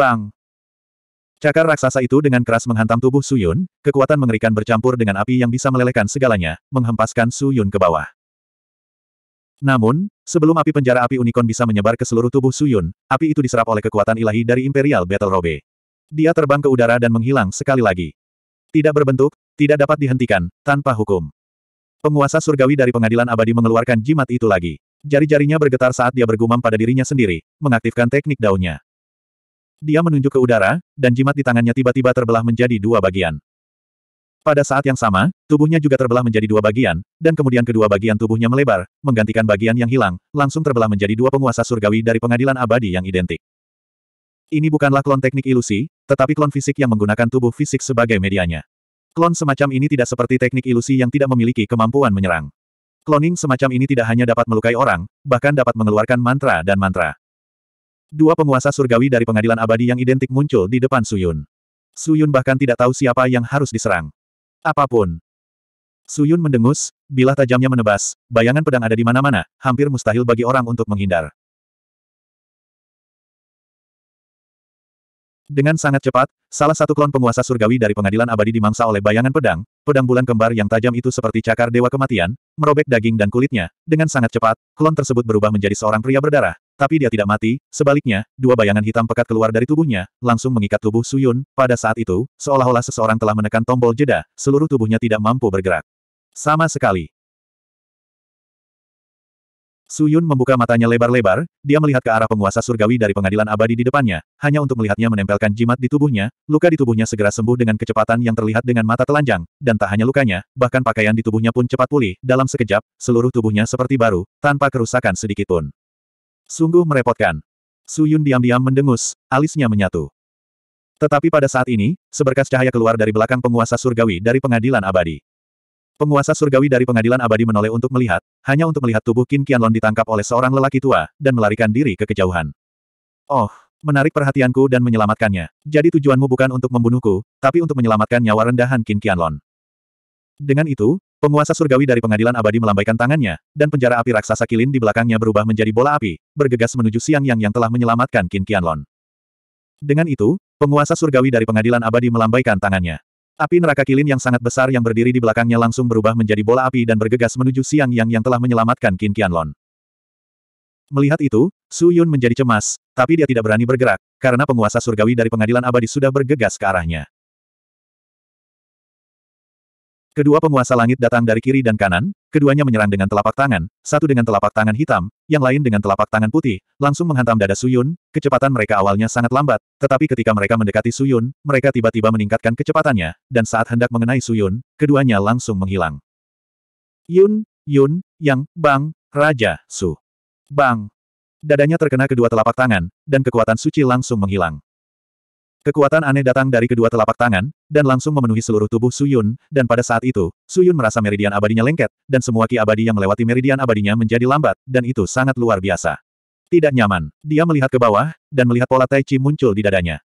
Bang! Cakar raksasa itu dengan keras menghantam tubuh Suyun, kekuatan mengerikan bercampur dengan api yang bisa melelehkan segalanya, menghempaskan Suyun ke bawah. Namun, sebelum api penjara api unicorn bisa menyebar ke seluruh tubuh Suyun, api itu diserap oleh kekuatan ilahi dari Imperial Battle Robe. Dia terbang ke udara dan menghilang sekali lagi. Tidak berbentuk, tidak dapat dihentikan, tanpa hukum. Penguasa surgawi dari pengadilan abadi mengeluarkan jimat itu lagi. Jari-jarinya bergetar saat dia bergumam pada dirinya sendiri, mengaktifkan teknik daunnya. Dia menunjuk ke udara, dan jimat di tangannya tiba-tiba terbelah menjadi dua bagian. Pada saat yang sama, tubuhnya juga terbelah menjadi dua bagian, dan kemudian kedua bagian tubuhnya melebar, menggantikan bagian yang hilang, langsung terbelah menjadi dua penguasa surgawi dari pengadilan abadi yang identik. Ini bukanlah klon teknik ilusi, tetapi klon fisik yang menggunakan tubuh fisik sebagai medianya. Klon semacam ini tidak seperti teknik ilusi yang tidak memiliki kemampuan menyerang. Kloning semacam ini tidak hanya dapat melukai orang, bahkan dapat mengeluarkan mantra dan mantra. Dua penguasa surgawi dari pengadilan abadi yang identik muncul di depan Suyun. Suyun bahkan tidak tahu siapa yang harus diserang. Apapun. Suyun mendengus, bilah tajamnya menebas, bayangan pedang ada di mana-mana, hampir mustahil bagi orang untuk menghindar. Dengan sangat cepat, salah satu klon penguasa surgawi dari pengadilan abadi dimangsa oleh bayangan pedang, pedang bulan kembar yang tajam itu seperti cakar dewa kematian, merobek daging dan kulitnya. Dengan sangat cepat, klon tersebut berubah menjadi seorang pria berdarah, tapi dia tidak mati, sebaliknya, dua bayangan hitam pekat keluar dari tubuhnya, langsung mengikat tubuh Suyun, pada saat itu, seolah-olah seseorang telah menekan tombol jeda, seluruh tubuhnya tidak mampu bergerak. Sama sekali. Suyun membuka matanya lebar-lebar, dia melihat ke arah penguasa surgawi dari pengadilan abadi di depannya, hanya untuk melihatnya menempelkan jimat di tubuhnya, luka di tubuhnya segera sembuh dengan kecepatan yang terlihat dengan mata telanjang, dan tak hanya lukanya, bahkan pakaian di tubuhnya pun cepat pulih, dalam sekejap, seluruh tubuhnya seperti baru, tanpa kerusakan sedikitpun. Sungguh merepotkan. Su Yun diam-diam mendengus, alisnya menyatu. Tetapi pada saat ini, seberkas cahaya keluar dari belakang penguasa surgawi dari pengadilan abadi. Penguasa surgawi dari pengadilan abadi menoleh untuk melihat, hanya untuk melihat tubuh Qin Qianlong ditangkap oleh seorang lelaki tua, dan melarikan diri ke kejauhan. Oh, menarik perhatianku dan menyelamatkannya. Jadi tujuanmu bukan untuk membunuhku, tapi untuk menyelamatkan nyawa rendahan Qin Qianlong. Dengan itu, Penguasa surgawi dari pengadilan abadi melambaikan tangannya, dan penjara api raksasa kilin di belakangnya berubah menjadi bola api, bergegas menuju Siang Yang yang telah menyelamatkan Qin Qianlong. Dengan itu, penguasa surgawi dari pengadilan abadi melambaikan tangannya. Api neraka kilin yang sangat besar yang berdiri di belakangnya langsung berubah menjadi bola api dan bergegas menuju Siang Yang yang telah menyelamatkan Qin Qianlong. Melihat itu, Su Yun menjadi cemas, tapi dia tidak berani bergerak, karena penguasa surgawi dari pengadilan abadi sudah bergegas ke arahnya. Kedua penguasa langit datang dari kiri dan kanan, keduanya menyerang dengan telapak tangan, satu dengan telapak tangan hitam, yang lain dengan telapak tangan putih, langsung menghantam dada Suyun, kecepatan mereka awalnya sangat lambat, tetapi ketika mereka mendekati Suyun, mereka tiba-tiba meningkatkan kecepatannya, dan saat hendak mengenai Suyun, keduanya langsung menghilang. Yun, Yun, Yang, Bang, Raja, Su. Bang. Dadanya terkena kedua telapak tangan, dan kekuatan suci langsung menghilang. Kekuatan aneh datang dari kedua telapak tangan, dan langsung memenuhi seluruh tubuh Suyun, dan pada saat itu, Suyun merasa meridian abadinya lengket, dan semua ki abadi yang melewati meridian abadinya menjadi lambat, dan itu sangat luar biasa. Tidak nyaman, dia melihat ke bawah, dan melihat pola Tai Chi muncul di dadanya.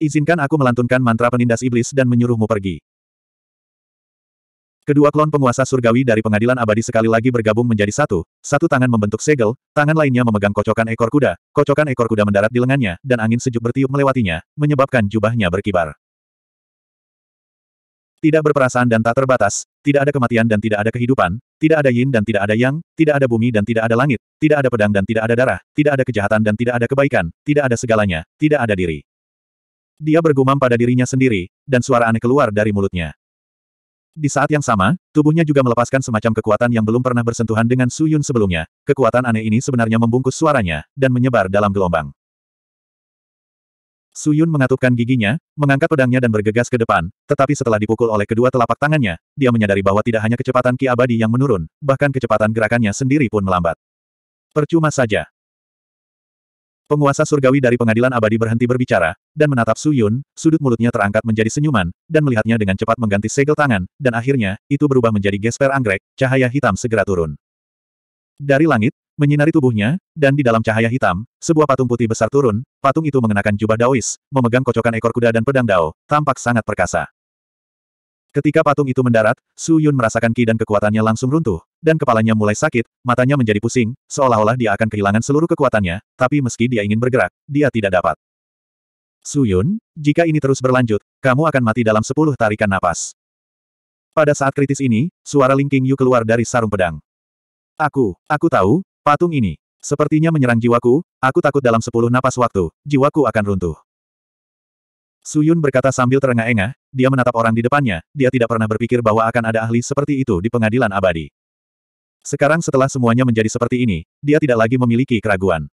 Izinkan aku melantunkan mantra penindas iblis dan menyuruhmu pergi. Kedua klon penguasa surgawi dari pengadilan abadi sekali lagi bergabung menjadi satu, satu tangan membentuk segel, tangan lainnya memegang kocokan ekor kuda, kocokan ekor kuda mendarat di lengannya, dan angin sejuk bertiup melewatinya, menyebabkan jubahnya berkibar. Tidak berperasaan dan tak terbatas, tidak ada kematian dan tidak ada kehidupan, tidak ada yin dan tidak ada yang, tidak ada bumi dan tidak ada langit, tidak ada pedang dan tidak ada darah, tidak ada kejahatan dan tidak ada kebaikan, tidak ada segalanya, tidak ada diri. Dia bergumam pada dirinya sendiri, dan suara aneh keluar dari mulutnya. Di saat yang sama, tubuhnya juga melepaskan semacam kekuatan yang belum pernah bersentuhan dengan Su Yun sebelumnya. Kekuatan aneh ini sebenarnya membungkus suaranya, dan menyebar dalam gelombang. Su Yun mengatupkan giginya, mengangkat pedangnya dan bergegas ke depan, tetapi setelah dipukul oleh kedua telapak tangannya, dia menyadari bahwa tidak hanya kecepatan Ki Abadi yang menurun, bahkan kecepatan gerakannya sendiri pun melambat. Percuma saja. Penguasa surgawi dari pengadilan abadi berhenti berbicara, dan menatap Su Yun, sudut mulutnya terangkat menjadi senyuman, dan melihatnya dengan cepat mengganti segel tangan, dan akhirnya, itu berubah menjadi gesper anggrek, cahaya hitam segera turun. Dari langit, menyinari tubuhnya, dan di dalam cahaya hitam, sebuah patung putih besar turun, patung itu mengenakan jubah daois, memegang kocokan ekor kuda dan pedang dao, tampak sangat perkasa. Ketika patung itu mendarat, Su Yun merasakan ki dan kekuatannya langsung runtuh, dan kepalanya mulai sakit, matanya menjadi pusing, seolah-olah dia akan kehilangan seluruh kekuatannya, tapi meski dia ingin bergerak, dia tidak dapat. Suyun, jika ini terus berlanjut, kamu akan mati dalam sepuluh tarikan napas. Pada saat kritis ini, suara Ling Yu keluar dari sarung pedang. Aku, aku tahu, patung ini. Sepertinya menyerang jiwaku, aku takut dalam sepuluh napas waktu, jiwaku akan runtuh. Suyun berkata sambil terengah-engah, dia menatap orang di depannya, dia tidak pernah berpikir bahwa akan ada ahli seperti itu di pengadilan abadi. Sekarang setelah semuanya menjadi seperti ini, dia tidak lagi memiliki keraguan.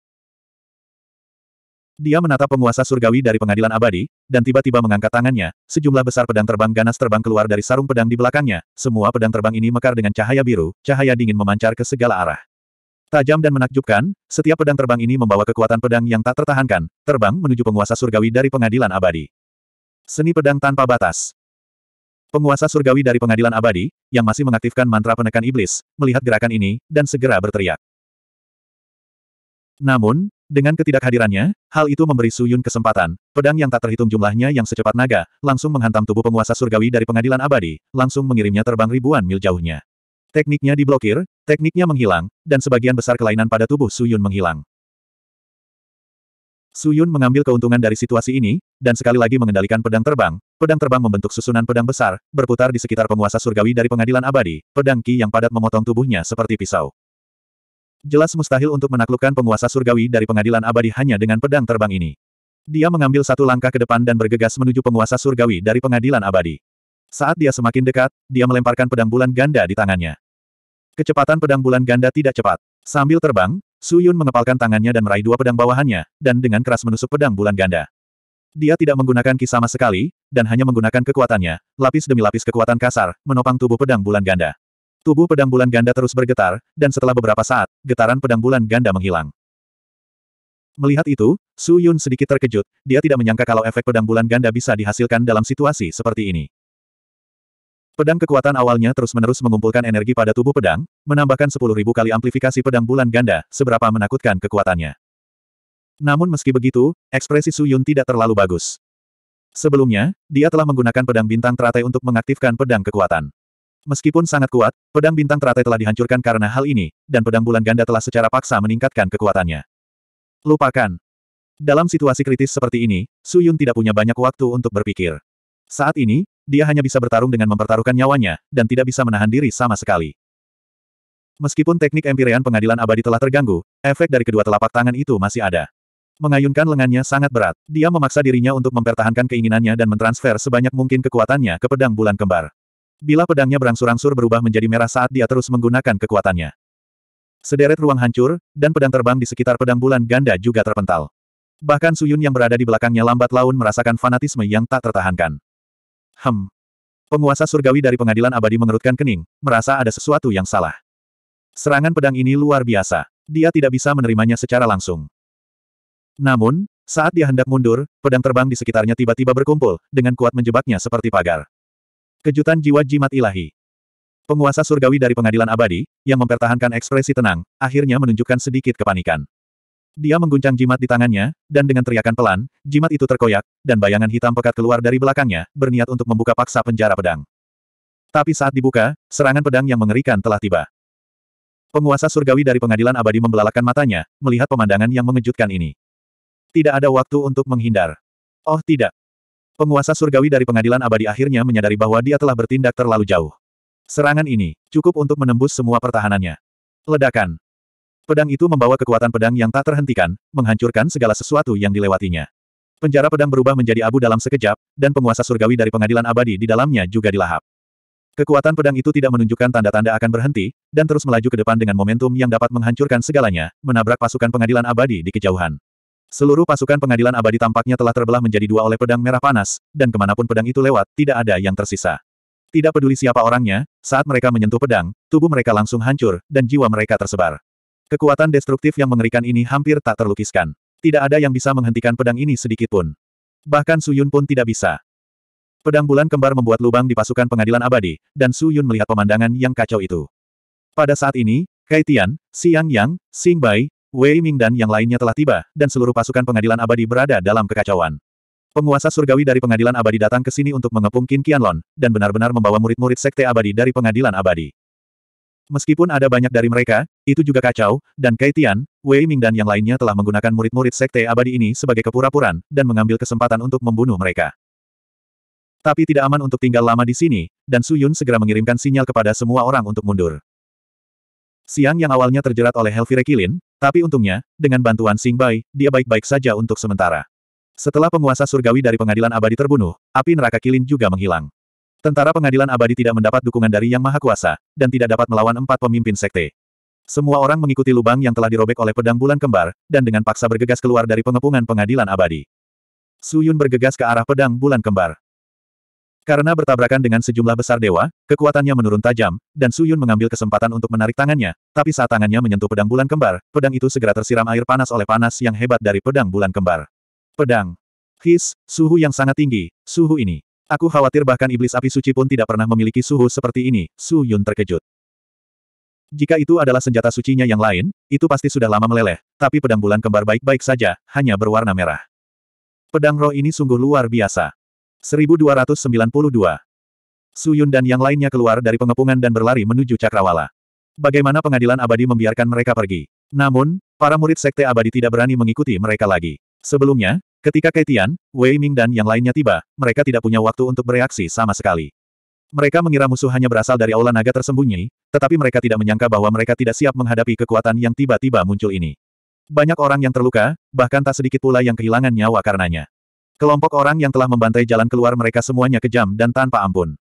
Dia menatap penguasa surgawi dari pengadilan abadi, dan tiba-tiba mengangkat tangannya, sejumlah besar pedang terbang ganas terbang keluar dari sarung pedang di belakangnya, semua pedang terbang ini mekar dengan cahaya biru, cahaya dingin memancar ke segala arah. Tajam dan menakjubkan, setiap pedang terbang ini membawa kekuatan pedang yang tak tertahankan, terbang menuju penguasa surgawi dari pengadilan abadi. Seni pedang tanpa batas. Penguasa surgawi dari pengadilan abadi, yang masih mengaktifkan mantra penekan iblis, melihat gerakan ini, dan segera berteriak. Namun, dengan ketidakhadirannya, hal itu memberi Suyun kesempatan. Pedang yang tak terhitung jumlahnya yang secepat naga, langsung menghantam tubuh penguasa surgawi dari pengadilan abadi, langsung mengirimnya terbang ribuan mil jauhnya. Tekniknya diblokir, tekniknya menghilang, dan sebagian besar kelainan pada tubuh Suyun menghilang. Su Yun mengambil keuntungan dari situasi ini, dan sekali lagi mengendalikan pedang terbang. Pedang terbang membentuk susunan pedang besar, berputar di sekitar penguasa surgawi dari pengadilan abadi, pedang ki yang padat memotong tubuhnya seperti pisau. Jelas mustahil untuk menaklukkan penguasa surgawi dari pengadilan abadi hanya dengan pedang terbang ini. Dia mengambil satu langkah ke depan dan bergegas menuju penguasa surgawi dari pengadilan abadi. Saat dia semakin dekat, dia melemparkan pedang bulan ganda di tangannya. Kecepatan pedang bulan ganda tidak cepat. Sambil terbang, Su Yun mengepalkan tangannya dan meraih dua pedang bawahannya, dan dengan keras menusuk pedang bulan ganda. Dia tidak menggunakan ki sama sekali, dan hanya menggunakan kekuatannya, lapis demi lapis kekuatan kasar, menopang tubuh pedang bulan ganda. Tubuh pedang bulan ganda terus bergetar, dan setelah beberapa saat, getaran pedang bulan ganda menghilang. Melihat itu, Su Yun sedikit terkejut, dia tidak menyangka kalau efek pedang bulan ganda bisa dihasilkan dalam situasi seperti ini. Pedang kekuatan awalnya terus-menerus mengumpulkan energi pada tubuh pedang, menambahkan 10.000 kali amplifikasi pedang bulan ganda, seberapa menakutkan kekuatannya. Namun meski begitu, ekspresi Su Yun tidak terlalu bagus. Sebelumnya, dia telah menggunakan pedang bintang teratai untuk mengaktifkan pedang kekuatan. Meskipun sangat kuat, pedang bintang teratai telah dihancurkan karena hal ini, dan pedang bulan ganda telah secara paksa meningkatkan kekuatannya. Lupakan. Dalam situasi kritis seperti ini, Su Yun tidak punya banyak waktu untuk berpikir. Saat ini, dia hanya bisa bertarung dengan mempertaruhkan nyawanya, dan tidak bisa menahan diri sama sekali. Meskipun teknik empirean pengadilan abadi telah terganggu, efek dari kedua telapak tangan itu masih ada. Mengayunkan lengannya sangat berat. Dia memaksa dirinya untuk mempertahankan keinginannya dan mentransfer sebanyak mungkin kekuatannya ke pedang bulan kembar. Bila pedangnya berangsur-angsur berubah menjadi merah saat dia terus menggunakan kekuatannya. Sederet ruang hancur, dan pedang terbang di sekitar pedang bulan ganda juga terpental. Bahkan Suyun yang berada di belakangnya lambat laun merasakan fanatisme yang tak tertahankan. Hem. Penguasa surgawi dari pengadilan abadi mengerutkan kening, merasa ada sesuatu yang salah. Serangan pedang ini luar biasa. Dia tidak bisa menerimanya secara langsung. Namun, saat dia hendak mundur, pedang terbang di sekitarnya tiba-tiba berkumpul, dengan kuat menjebaknya seperti pagar. Kejutan jiwa jimat ilahi. Penguasa surgawi dari pengadilan abadi, yang mempertahankan ekspresi tenang, akhirnya menunjukkan sedikit kepanikan. Dia mengguncang jimat di tangannya, dan dengan teriakan pelan, jimat itu terkoyak, dan bayangan hitam pekat keluar dari belakangnya, berniat untuk membuka paksa penjara pedang. Tapi saat dibuka, serangan pedang yang mengerikan telah tiba. Penguasa surgawi dari pengadilan abadi membelalakan matanya, melihat pemandangan yang mengejutkan ini. Tidak ada waktu untuk menghindar. Oh tidak. Penguasa surgawi dari pengadilan abadi akhirnya menyadari bahwa dia telah bertindak terlalu jauh. Serangan ini, cukup untuk menembus semua pertahanannya. Ledakan. Pedang itu membawa kekuatan pedang yang tak terhentikan, menghancurkan segala sesuatu yang dilewatinya. Penjara pedang berubah menjadi abu dalam sekejap, dan penguasa surgawi dari pengadilan abadi di dalamnya juga dilahap. Kekuatan pedang itu tidak menunjukkan tanda-tanda akan berhenti, dan terus melaju ke depan dengan momentum yang dapat menghancurkan segalanya, menabrak pasukan pengadilan abadi di kejauhan. Seluruh pasukan pengadilan abadi tampaknya telah terbelah menjadi dua oleh pedang merah panas, dan kemanapun pedang itu lewat, tidak ada yang tersisa. Tidak peduli siapa orangnya, saat mereka menyentuh pedang, tubuh mereka langsung hancur, dan jiwa mereka tersebar. Kekuatan destruktif yang mengerikan ini hampir tak terlukiskan. Tidak ada yang bisa menghentikan pedang ini sedikitpun. Bahkan Su Yun pun tidak bisa. Pedang bulan kembar membuat lubang di pasukan pengadilan abadi, dan Su Yun melihat pemandangan yang kacau itu. Pada saat ini, Kai Tian, Xiang Yang, Xing Bai, Wei Ming dan yang lainnya telah tiba, dan seluruh pasukan pengadilan abadi berada dalam kekacauan. Penguasa surgawi dari pengadilan abadi datang ke sini untuk mengepung Qin Qianlon, dan benar-benar membawa murid-murid sekte abadi dari pengadilan abadi. Meskipun ada banyak dari mereka, itu juga kacau, dan Kai Wei Ming dan yang lainnya telah menggunakan murid-murid sekte abadi ini sebagai kepura-puran, dan mengambil kesempatan untuk membunuh mereka. Tapi tidak aman untuk tinggal lama di sini, dan Su Yun segera mengirimkan sinyal kepada semua orang untuk mundur. Siang yang awalnya terjerat oleh Helvire Kilin, tapi untungnya, dengan bantuan Sing Bai, dia baik-baik saja untuk sementara. Setelah penguasa surgawi dari pengadilan abadi terbunuh, api neraka Kilin juga menghilang. Tentara pengadilan abadi tidak mendapat dukungan dari Yang Maha Kuasa, dan tidak dapat melawan empat pemimpin sekte. Semua orang mengikuti lubang yang telah dirobek oleh pedang bulan kembar, dan dengan paksa bergegas keluar dari pengepungan pengadilan abadi. Suyun bergegas ke arah pedang bulan kembar. Karena bertabrakan dengan sejumlah besar dewa, kekuatannya menurun tajam, dan Suyun mengambil kesempatan untuk menarik tangannya, tapi saat tangannya menyentuh pedang bulan kembar, pedang itu segera tersiram air panas oleh panas yang hebat dari pedang bulan kembar. Pedang. His, suhu yang sangat tinggi, suhu ini. Aku khawatir bahkan iblis api suci pun tidak pernah memiliki suhu seperti ini, Su Yun terkejut. Jika itu adalah senjata sucinya yang lain, itu pasti sudah lama meleleh, tapi pedang bulan kembar baik-baik saja, hanya berwarna merah. Pedang roh ini sungguh luar biasa. 1292 Yun dan yang lainnya keluar dari pengepungan dan berlari menuju Cakrawala. Bagaimana pengadilan abadi membiarkan mereka pergi? Namun, para murid sekte abadi tidak berani mengikuti mereka lagi. Sebelumnya, Ketika Kaitian, Wei Ming dan yang lainnya tiba, mereka tidak punya waktu untuk bereaksi sama sekali. Mereka mengira musuh hanya berasal dari aula naga tersembunyi, tetapi mereka tidak menyangka bahwa mereka tidak siap menghadapi kekuatan yang tiba-tiba muncul ini. Banyak orang yang terluka, bahkan tak sedikit pula yang kehilangan nyawa karenanya. Kelompok orang yang telah membantai jalan keluar mereka semuanya kejam dan tanpa ampun.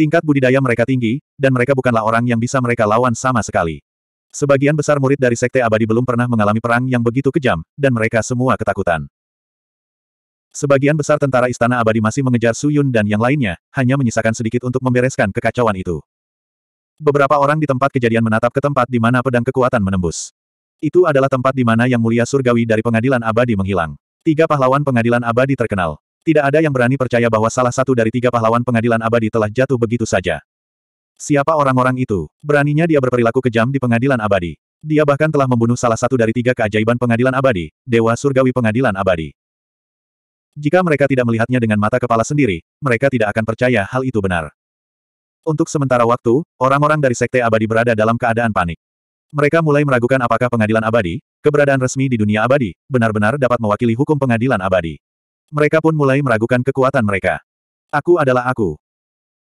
Tingkat budidaya mereka tinggi, dan mereka bukanlah orang yang bisa mereka lawan sama sekali. Sebagian besar murid dari Sekte Abadi belum pernah mengalami perang yang begitu kejam, dan mereka semua ketakutan. Sebagian besar tentara istana abadi masih mengejar Su Yun dan yang lainnya, hanya menyisakan sedikit untuk membereskan kekacauan itu. Beberapa orang di tempat kejadian menatap ke tempat di mana pedang kekuatan menembus. Itu adalah tempat di mana yang mulia surgawi dari pengadilan abadi menghilang. Tiga pahlawan pengadilan abadi terkenal. Tidak ada yang berani percaya bahwa salah satu dari tiga pahlawan pengadilan abadi telah jatuh begitu saja. Siapa orang-orang itu? Beraninya dia berperilaku kejam di pengadilan abadi. Dia bahkan telah membunuh salah satu dari tiga keajaiban pengadilan abadi, Dewa Surgawi Pengadilan Abadi. Jika mereka tidak melihatnya dengan mata kepala sendiri, mereka tidak akan percaya hal itu benar. Untuk sementara waktu, orang-orang dari Sekte Abadi berada dalam keadaan panik. Mereka mulai meragukan apakah pengadilan abadi, keberadaan resmi di dunia abadi, benar-benar dapat mewakili hukum pengadilan abadi. Mereka pun mulai meragukan kekuatan mereka. Aku adalah aku.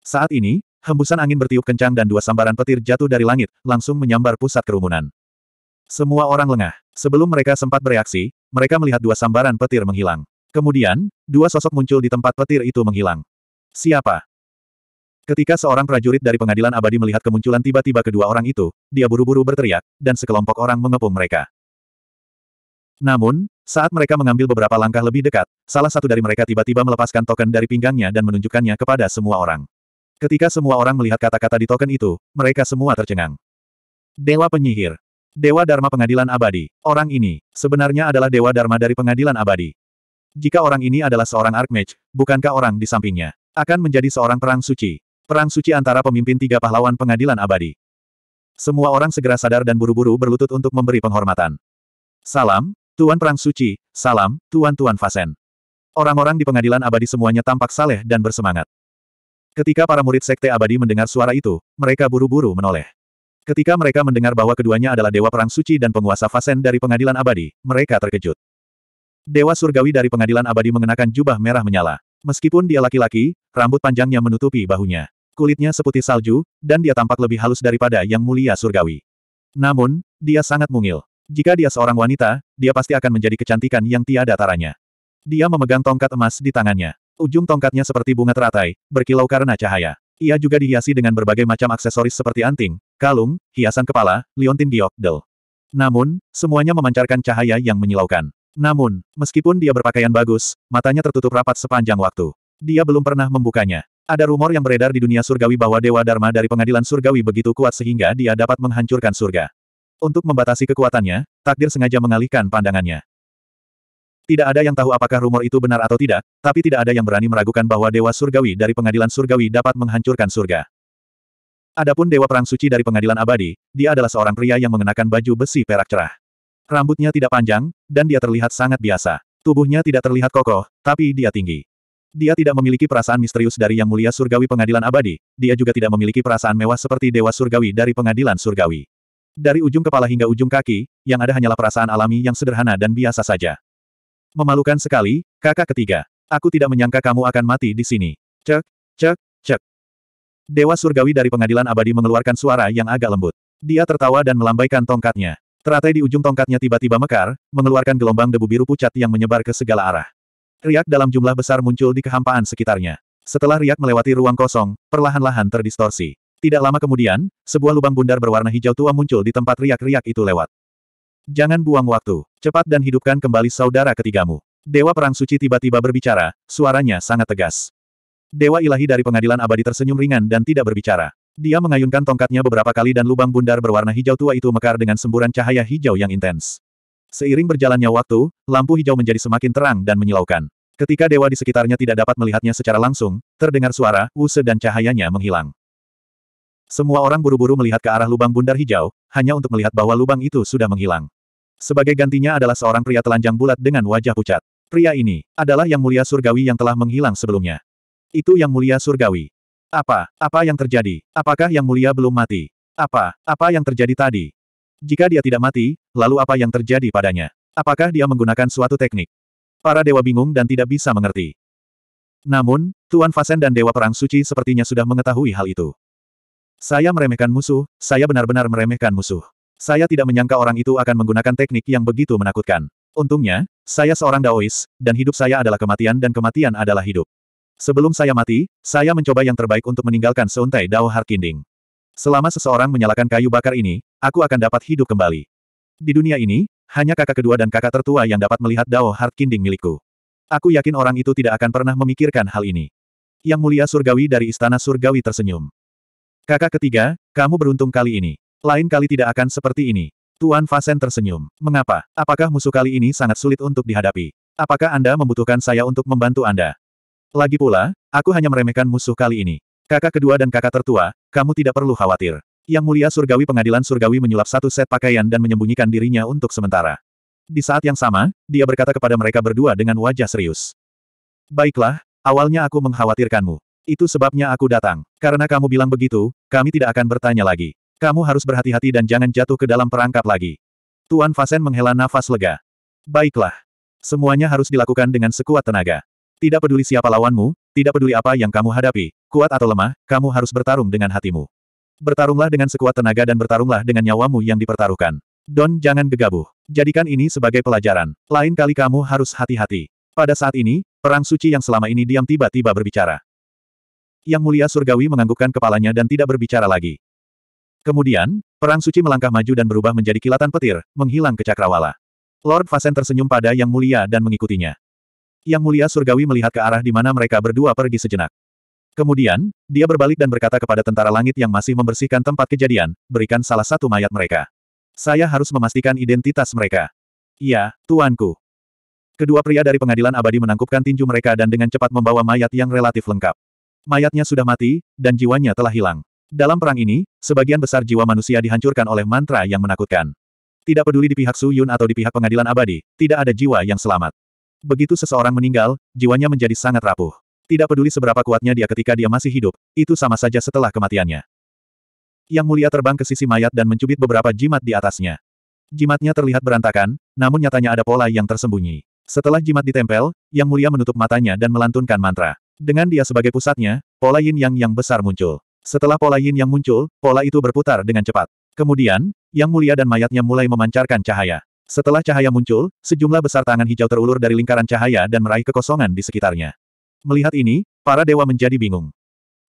Saat ini, hembusan angin bertiup kencang dan dua sambaran petir jatuh dari langit, langsung menyambar pusat kerumunan. Semua orang lengah. Sebelum mereka sempat bereaksi, mereka melihat dua sambaran petir menghilang. Kemudian, dua sosok muncul di tempat petir itu menghilang. Siapa? Ketika seorang prajurit dari pengadilan abadi melihat kemunculan tiba-tiba kedua orang itu, dia buru-buru berteriak, dan sekelompok orang mengepung mereka. Namun, saat mereka mengambil beberapa langkah lebih dekat, salah satu dari mereka tiba-tiba melepaskan token dari pinggangnya dan menunjukkannya kepada semua orang. Ketika semua orang melihat kata-kata di token itu, mereka semua tercengang. Dewa Penyihir. Dewa Dharma Pengadilan Abadi. Orang ini, sebenarnya adalah Dewa Dharma dari Pengadilan Abadi. Jika orang ini adalah seorang Archmage, bukankah orang di sampingnya akan menjadi seorang perang suci? Perang suci antara pemimpin tiga pahlawan pengadilan abadi. Semua orang segera sadar dan buru-buru berlutut untuk memberi penghormatan. Salam, Tuan Perang Suci, salam, Tuan-Tuan Fasen. Orang-orang di pengadilan abadi semuanya tampak saleh dan bersemangat. Ketika para murid Sekte Abadi mendengar suara itu, mereka buru-buru menoleh. Ketika mereka mendengar bahwa keduanya adalah Dewa Perang Suci dan penguasa Fasen dari pengadilan abadi, mereka terkejut. Dewa surgawi dari pengadilan abadi mengenakan jubah merah menyala. Meskipun dia laki-laki, rambut panjangnya menutupi bahunya. Kulitnya seputih salju, dan dia tampak lebih halus daripada yang mulia surgawi. Namun, dia sangat mungil. Jika dia seorang wanita, dia pasti akan menjadi kecantikan yang tiada taranya. Dia memegang tongkat emas di tangannya. Ujung tongkatnya seperti bunga teratai, berkilau karena cahaya. Ia juga dihiasi dengan berbagai macam aksesoris seperti anting, kalung, hiasan kepala, liontin giok, del. Namun, semuanya memancarkan cahaya yang menyilaukan. Namun, meskipun dia berpakaian bagus, matanya tertutup rapat sepanjang waktu. Dia belum pernah membukanya. Ada rumor yang beredar di dunia surgawi bahwa Dewa Dharma dari pengadilan surgawi begitu kuat sehingga dia dapat menghancurkan surga. Untuk membatasi kekuatannya, takdir sengaja mengalihkan pandangannya. Tidak ada yang tahu apakah rumor itu benar atau tidak, tapi tidak ada yang berani meragukan bahwa Dewa Surgawi dari pengadilan surgawi dapat menghancurkan surga. Adapun Dewa Perang Suci dari pengadilan abadi, dia adalah seorang pria yang mengenakan baju besi perak cerah. Rambutnya tidak panjang, dan dia terlihat sangat biasa. Tubuhnya tidak terlihat kokoh, tapi dia tinggi. Dia tidak memiliki perasaan misterius dari Yang Mulia Surgawi Pengadilan Abadi, dia juga tidak memiliki perasaan mewah seperti Dewa Surgawi dari Pengadilan Surgawi. Dari ujung kepala hingga ujung kaki, yang ada hanyalah perasaan alami yang sederhana dan biasa saja. Memalukan sekali, kakak ketiga. Aku tidak menyangka kamu akan mati di sini. Cek, cek, cek. Dewa Surgawi dari Pengadilan Abadi mengeluarkan suara yang agak lembut. Dia tertawa dan melambaikan tongkatnya. Teratai di ujung tongkatnya tiba-tiba mekar, mengeluarkan gelombang debu biru pucat yang menyebar ke segala arah. Riak dalam jumlah besar muncul di kehampaan sekitarnya. Setelah riak melewati ruang kosong, perlahan-lahan terdistorsi. Tidak lama kemudian, sebuah lubang bundar berwarna hijau tua muncul di tempat riak-riak itu lewat. Jangan buang waktu, cepat dan hidupkan kembali saudara ketigamu. Dewa Perang Suci tiba-tiba berbicara, suaranya sangat tegas. Dewa ilahi dari pengadilan abadi tersenyum ringan dan tidak berbicara. Dia mengayunkan tongkatnya beberapa kali dan lubang bundar berwarna hijau tua itu mekar dengan semburan cahaya hijau yang intens. Seiring berjalannya waktu, lampu hijau menjadi semakin terang dan menyilaukan. Ketika dewa di sekitarnya tidak dapat melihatnya secara langsung, terdengar suara, wuse dan cahayanya menghilang. Semua orang buru-buru melihat ke arah lubang bundar hijau, hanya untuk melihat bahwa lubang itu sudah menghilang. Sebagai gantinya adalah seorang pria telanjang bulat dengan wajah pucat. Pria ini adalah Yang Mulia Surgawi yang telah menghilang sebelumnya. Itu Yang Mulia Surgawi. Apa? Apa yang terjadi? Apakah yang mulia belum mati? Apa? Apa yang terjadi tadi? Jika dia tidak mati, lalu apa yang terjadi padanya? Apakah dia menggunakan suatu teknik? Para dewa bingung dan tidak bisa mengerti. Namun, Tuan Fasen dan Dewa Perang Suci sepertinya sudah mengetahui hal itu. Saya meremehkan musuh, saya benar-benar meremehkan musuh. Saya tidak menyangka orang itu akan menggunakan teknik yang begitu menakutkan. Untungnya, saya seorang daois, dan hidup saya adalah kematian dan kematian adalah hidup. Sebelum saya mati, saya mencoba yang terbaik untuk meninggalkan seuntai Dao Harkinding. Selama seseorang menyalakan kayu bakar ini, aku akan dapat hidup kembali. Di dunia ini, hanya kakak kedua dan kakak tertua yang dapat melihat Dao Harkinding milikku. Aku yakin orang itu tidak akan pernah memikirkan hal ini. Yang mulia surgawi dari istana surgawi tersenyum. Kakak ketiga, kamu beruntung kali ini. Lain kali tidak akan seperti ini. Tuan Fasen tersenyum. Mengapa? Apakah musuh kali ini sangat sulit untuk dihadapi? Apakah Anda membutuhkan saya untuk membantu Anda? Lagi pula, aku hanya meremehkan musuh kali ini. Kakak kedua dan kakak tertua, kamu tidak perlu khawatir. Yang Mulia Surgawi Pengadilan Surgawi menyulap satu set pakaian dan menyembunyikan dirinya untuk sementara. Di saat yang sama, dia berkata kepada mereka berdua dengan wajah serius. Baiklah, awalnya aku mengkhawatirkanmu. Itu sebabnya aku datang. Karena kamu bilang begitu, kami tidak akan bertanya lagi. Kamu harus berhati-hati dan jangan jatuh ke dalam perangkap lagi. Tuan Fasen menghela nafas lega. Baiklah. Semuanya harus dilakukan dengan sekuat tenaga. Tidak peduli siapa lawanmu, tidak peduli apa yang kamu hadapi, kuat atau lemah, kamu harus bertarung dengan hatimu. Bertarunglah dengan sekuat tenaga dan bertarunglah dengan nyawamu yang dipertaruhkan. Don jangan gegabah. Jadikan ini sebagai pelajaran. Lain kali kamu harus hati-hati. Pada saat ini, perang suci yang selama ini diam tiba-tiba berbicara. Yang mulia surgawi menganggukkan kepalanya dan tidak berbicara lagi. Kemudian, perang suci melangkah maju dan berubah menjadi kilatan petir, menghilang ke cakrawala. Lord Fasen tersenyum pada yang mulia dan mengikutinya. Yang Mulia Surgawi melihat ke arah di mana mereka berdua pergi sejenak. Kemudian, dia berbalik dan berkata kepada tentara langit yang masih membersihkan tempat kejadian, berikan salah satu mayat mereka. Saya harus memastikan identitas mereka. Iya, tuanku. Kedua pria dari pengadilan abadi menangkupkan tinju mereka dan dengan cepat membawa mayat yang relatif lengkap. Mayatnya sudah mati, dan jiwanya telah hilang. Dalam perang ini, sebagian besar jiwa manusia dihancurkan oleh mantra yang menakutkan. Tidak peduli di pihak Su Yun atau di pihak pengadilan abadi, tidak ada jiwa yang selamat. Begitu seseorang meninggal, jiwanya menjadi sangat rapuh. Tidak peduli seberapa kuatnya dia ketika dia masih hidup, itu sama saja setelah kematiannya. Yang mulia terbang ke sisi mayat dan mencubit beberapa jimat di atasnya. Jimatnya terlihat berantakan, namun nyatanya ada pola yang tersembunyi. Setelah jimat ditempel, Yang mulia menutup matanya dan melantunkan mantra. Dengan dia sebagai pusatnya, pola yin yang yang besar muncul. Setelah pola yin yang muncul, pola itu berputar dengan cepat. Kemudian, Yang mulia dan mayatnya mulai memancarkan cahaya. Setelah cahaya muncul, sejumlah besar tangan hijau terulur dari lingkaran cahaya dan meraih kekosongan di sekitarnya. Melihat ini, para dewa menjadi bingung.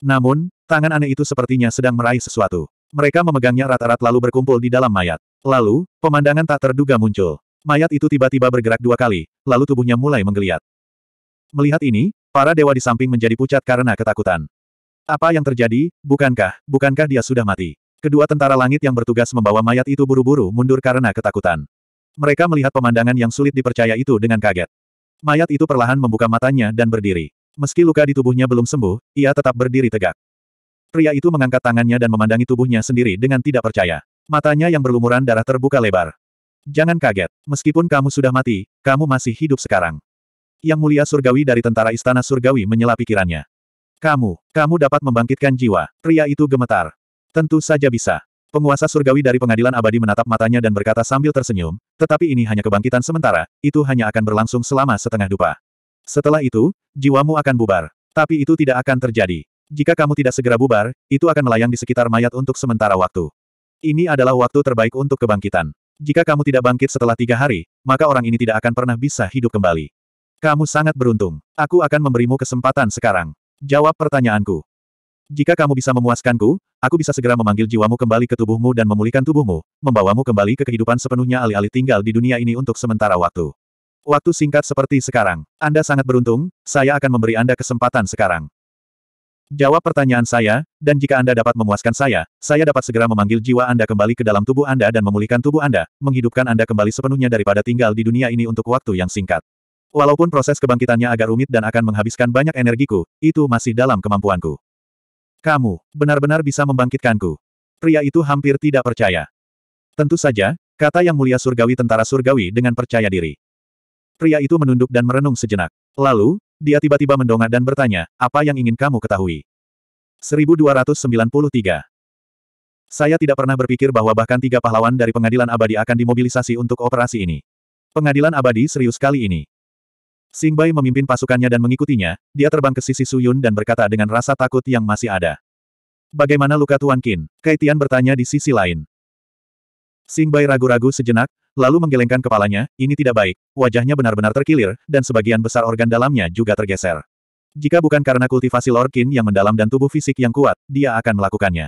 Namun, tangan aneh itu sepertinya sedang meraih sesuatu. Mereka memegangnya rata-rata lalu berkumpul di dalam mayat. Lalu, pemandangan tak terduga muncul. Mayat itu tiba-tiba bergerak dua kali, lalu tubuhnya mulai menggeliat. Melihat ini, para dewa di samping menjadi pucat karena ketakutan. Apa yang terjadi, bukankah, bukankah dia sudah mati? Kedua tentara langit yang bertugas membawa mayat itu buru-buru mundur karena ketakutan. Mereka melihat pemandangan yang sulit dipercaya itu dengan kaget. Mayat itu perlahan membuka matanya dan berdiri. Meski luka di tubuhnya belum sembuh, ia tetap berdiri tegak. Pria itu mengangkat tangannya dan memandangi tubuhnya sendiri dengan tidak percaya. Matanya yang berlumuran darah terbuka lebar. Jangan kaget, meskipun kamu sudah mati, kamu masih hidup sekarang. Yang mulia surgawi dari tentara istana surgawi menyela pikirannya. Kamu, kamu dapat membangkitkan jiwa. Pria itu gemetar. Tentu saja bisa. Penguasa surgawi dari pengadilan abadi menatap matanya dan berkata sambil tersenyum, tetapi ini hanya kebangkitan sementara, itu hanya akan berlangsung selama setengah dupa. Setelah itu, jiwamu akan bubar. Tapi itu tidak akan terjadi. Jika kamu tidak segera bubar, itu akan melayang di sekitar mayat untuk sementara waktu. Ini adalah waktu terbaik untuk kebangkitan. Jika kamu tidak bangkit setelah tiga hari, maka orang ini tidak akan pernah bisa hidup kembali. Kamu sangat beruntung. Aku akan memberimu kesempatan sekarang. Jawab pertanyaanku. Jika kamu bisa memuaskanku, aku bisa segera memanggil jiwamu kembali ke tubuhmu dan memulihkan tubuhmu, membawamu kembali ke kehidupan sepenuhnya alih-alih tinggal di dunia ini untuk sementara waktu. Waktu singkat seperti sekarang. Anda sangat beruntung, saya akan memberi Anda kesempatan sekarang. Jawab pertanyaan saya, dan jika Anda dapat memuaskan saya, saya dapat segera memanggil jiwa Anda kembali ke dalam tubuh Anda dan memulihkan tubuh Anda, menghidupkan Anda kembali sepenuhnya daripada tinggal di dunia ini untuk waktu yang singkat. Walaupun proses kebangkitannya agak rumit dan akan menghabiskan banyak energiku, itu masih dalam kemampuanku. Kamu, benar-benar bisa membangkitkanku. Pria itu hampir tidak percaya. Tentu saja, kata yang mulia surgawi tentara surgawi dengan percaya diri. Pria itu menunduk dan merenung sejenak. Lalu, dia tiba-tiba mendongak dan bertanya, apa yang ingin kamu ketahui? 1293. Saya tidak pernah berpikir bahwa bahkan tiga pahlawan dari pengadilan abadi akan dimobilisasi untuk operasi ini. Pengadilan abadi serius kali ini. Sing Bai memimpin pasukannya dan mengikutinya, dia terbang ke sisi Su Yun dan berkata dengan rasa takut yang masih ada. Bagaimana luka Tuan Qin? Kaitian bertanya di sisi lain. Sing Bai ragu-ragu sejenak, lalu menggelengkan kepalanya, ini tidak baik, wajahnya benar-benar terkilir, dan sebagian besar organ dalamnya juga tergeser. Jika bukan karena kultivasi Lord Qin yang mendalam dan tubuh fisik yang kuat, dia akan melakukannya.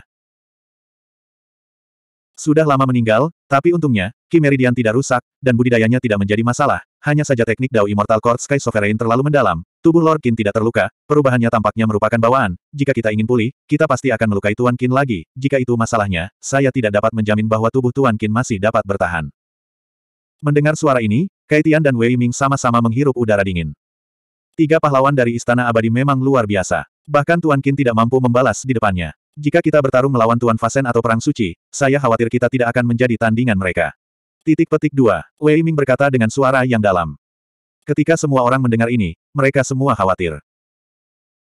Sudah lama meninggal, tapi untungnya, Kimeridian tidak rusak, dan budidayanya tidak menjadi masalah, hanya saja teknik Dao Immortal Court Sky Sovereign terlalu mendalam, tubuh Lord Qin tidak terluka, perubahannya tampaknya merupakan bawaan, jika kita ingin pulih, kita pasti akan melukai Tuan Qin lagi, jika itu masalahnya, saya tidak dapat menjamin bahwa tubuh Tuan Qin masih dapat bertahan. Mendengar suara ini, Kaitian dan Wei Ming sama-sama menghirup udara dingin. Tiga pahlawan dari Istana Abadi memang luar biasa. Bahkan Tuan Qin tidak mampu membalas di depannya. Jika kita bertarung melawan Tuan Fasen atau Perang Suci, saya khawatir kita tidak akan menjadi tandingan mereka. Titik petik dua. Wei Ming berkata dengan suara yang dalam. Ketika semua orang mendengar ini, mereka semua khawatir.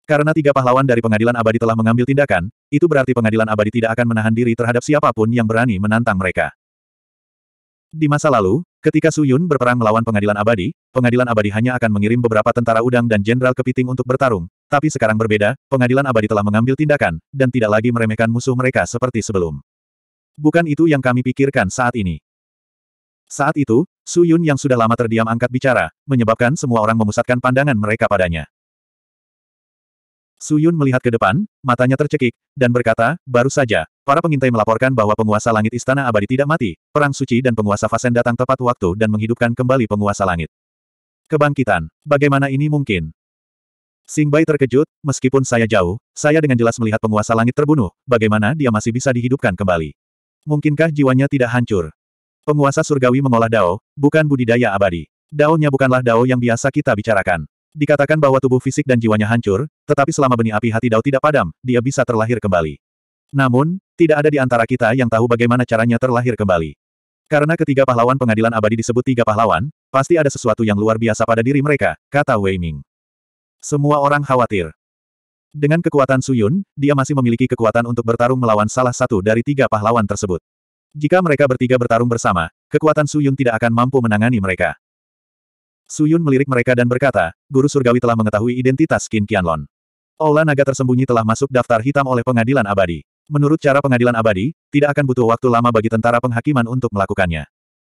Karena tiga pahlawan dari pengadilan abadi telah mengambil tindakan, itu berarti pengadilan abadi tidak akan menahan diri terhadap siapapun yang berani menantang mereka. Di masa lalu, ketika Su Yun berperang melawan pengadilan abadi, pengadilan abadi hanya akan mengirim beberapa tentara udang dan jenderal kepiting untuk bertarung, tapi sekarang berbeda, pengadilan abadi telah mengambil tindakan, dan tidak lagi meremehkan musuh mereka seperti sebelum. Bukan itu yang kami pikirkan saat ini. Saat itu, Su Yun yang sudah lama terdiam angkat bicara, menyebabkan semua orang memusatkan pandangan mereka padanya. Su Yun melihat ke depan, matanya tercekik, dan berkata, baru saja, para pengintai melaporkan bahwa penguasa langit istana abadi tidak mati, perang suci dan penguasa Fasen datang tepat waktu dan menghidupkan kembali penguasa langit. Kebangkitan, bagaimana ini mungkin? Sing Bai terkejut, meskipun saya jauh, saya dengan jelas melihat penguasa langit terbunuh, bagaimana dia masih bisa dihidupkan kembali. Mungkinkah jiwanya tidak hancur? Penguasa surgawi mengolah dao, bukan budidaya abadi. Daunnya bukanlah dao yang biasa kita bicarakan. Dikatakan bahwa tubuh fisik dan jiwanya hancur, tetapi selama benih api hati dao tidak padam, dia bisa terlahir kembali. Namun, tidak ada di antara kita yang tahu bagaimana caranya terlahir kembali. Karena ketiga pahlawan pengadilan abadi disebut tiga pahlawan, pasti ada sesuatu yang luar biasa pada diri mereka, kata Wei Ming. Semua orang khawatir. Dengan kekuatan Suyun, dia masih memiliki kekuatan untuk bertarung melawan salah satu dari tiga pahlawan tersebut. Jika mereka bertiga bertarung bersama, kekuatan Su Yun tidak akan mampu menangani mereka. Su Yun melirik mereka dan berkata, Guru Surgawi telah mengetahui identitas Qin Qianlon. Ola naga tersembunyi telah masuk daftar hitam oleh pengadilan abadi. Menurut cara pengadilan abadi, tidak akan butuh waktu lama bagi tentara penghakiman untuk melakukannya.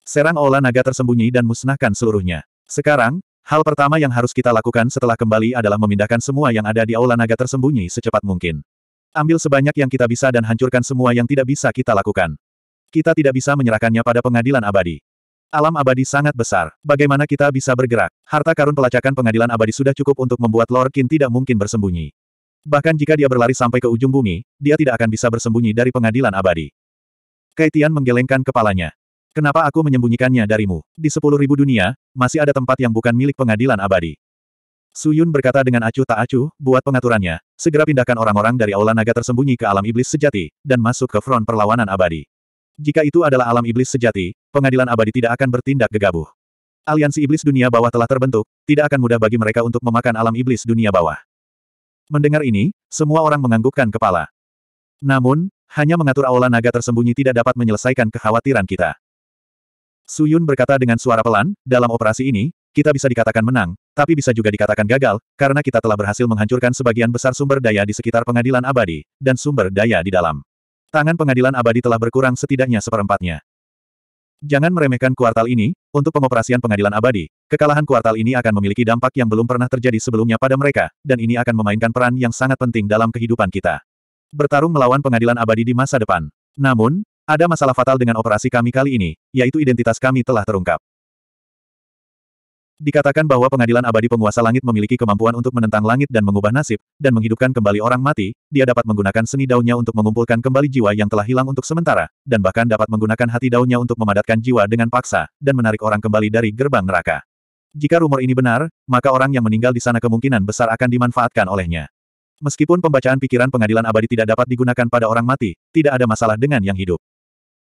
Serang Ola naga tersembunyi dan musnahkan seluruhnya. Sekarang, hal pertama yang harus kita lakukan setelah kembali adalah memindahkan semua yang ada di Ola naga tersembunyi secepat mungkin. Ambil sebanyak yang kita bisa dan hancurkan semua yang tidak bisa kita lakukan. Kita tidak bisa menyerahkannya pada pengadilan abadi. Alam abadi sangat besar. Bagaimana kita bisa bergerak? Harta karun pelacakan pengadilan abadi sudah cukup untuk membuat Lord Qin tidak mungkin bersembunyi. Bahkan jika dia berlari sampai ke ujung bumi, dia tidak akan bisa bersembunyi dari pengadilan abadi. Kaitian menggelengkan kepalanya. Kenapa aku menyembunyikannya darimu? Di sepuluh ribu dunia, masih ada tempat yang bukan milik pengadilan abadi. Suyun berkata dengan acuh tak acuh, buat pengaturannya, segera pindahkan orang-orang dari aula naga tersembunyi ke alam iblis sejati, dan masuk ke front perlawanan abadi. Jika itu adalah alam iblis sejati, pengadilan abadi tidak akan bertindak gegabah. Aliansi iblis dunia bawah telah terbentuk, tidak akan mudah bagi mereka untuk memakan alam iblis dunia bawah. Mendengar ini, semua orang menganggukkan kepala. Namun, hanya mengatur aula naga tersembunyi tidak dapat menyelesaikan kekhawatiran kita. Suyun berkata dengan suara pelan, dalam operasi ini, kita bisa dikatakan menang, tapi bisa juga dikatakan gagal, karena kita telah berhasil menghancurkan sebagian besar sumber daya di sekitar pengadilan abadi, dan sumber daya di dalam. Tangan pengadilan abadi telah berkurang setidaknya seperempatnya. Jangan meremehkan kuartal ini, untuk pengoperasian pengadilan abadi, kekalahan kuartal ini akan memiliki dampak yang belum pernah terjadi sebelumnya pada mereka, dan ini akan memainkan peran yang sangat penting dalam kehidupan kita. Bertarung melawan pengadilan abadi di masa depan. Namun, ada masalah fatal dengan operasi kami kali ini, yaitu identitas kami telah terungkap. Dikatakan bahwa pengadilan abadi penguasa langit memiliki kemampuan untuk menentang langit dan mengubah nasib, dan menghidupkan kembali orang mati, dia dapat menggunakan seni daunnya untuk mengumpulkan kembali jiwa yang telah hilang untuk sementara, dan bahkan dapat menggunakan hati daunnya untuk memadatkan jiwa dengan paksa, dan menarik orang kembali dari gerbang neraka. Jika rumor ini benar, maka orang yang meninggal di sana kemungkinan besar akan dimanfaatkan olehnya. Meskipun pembacaan pikiran pengadilan abadi tidak dapat digunakan pada orang mati, tidak ada masalah dengan yang hidup.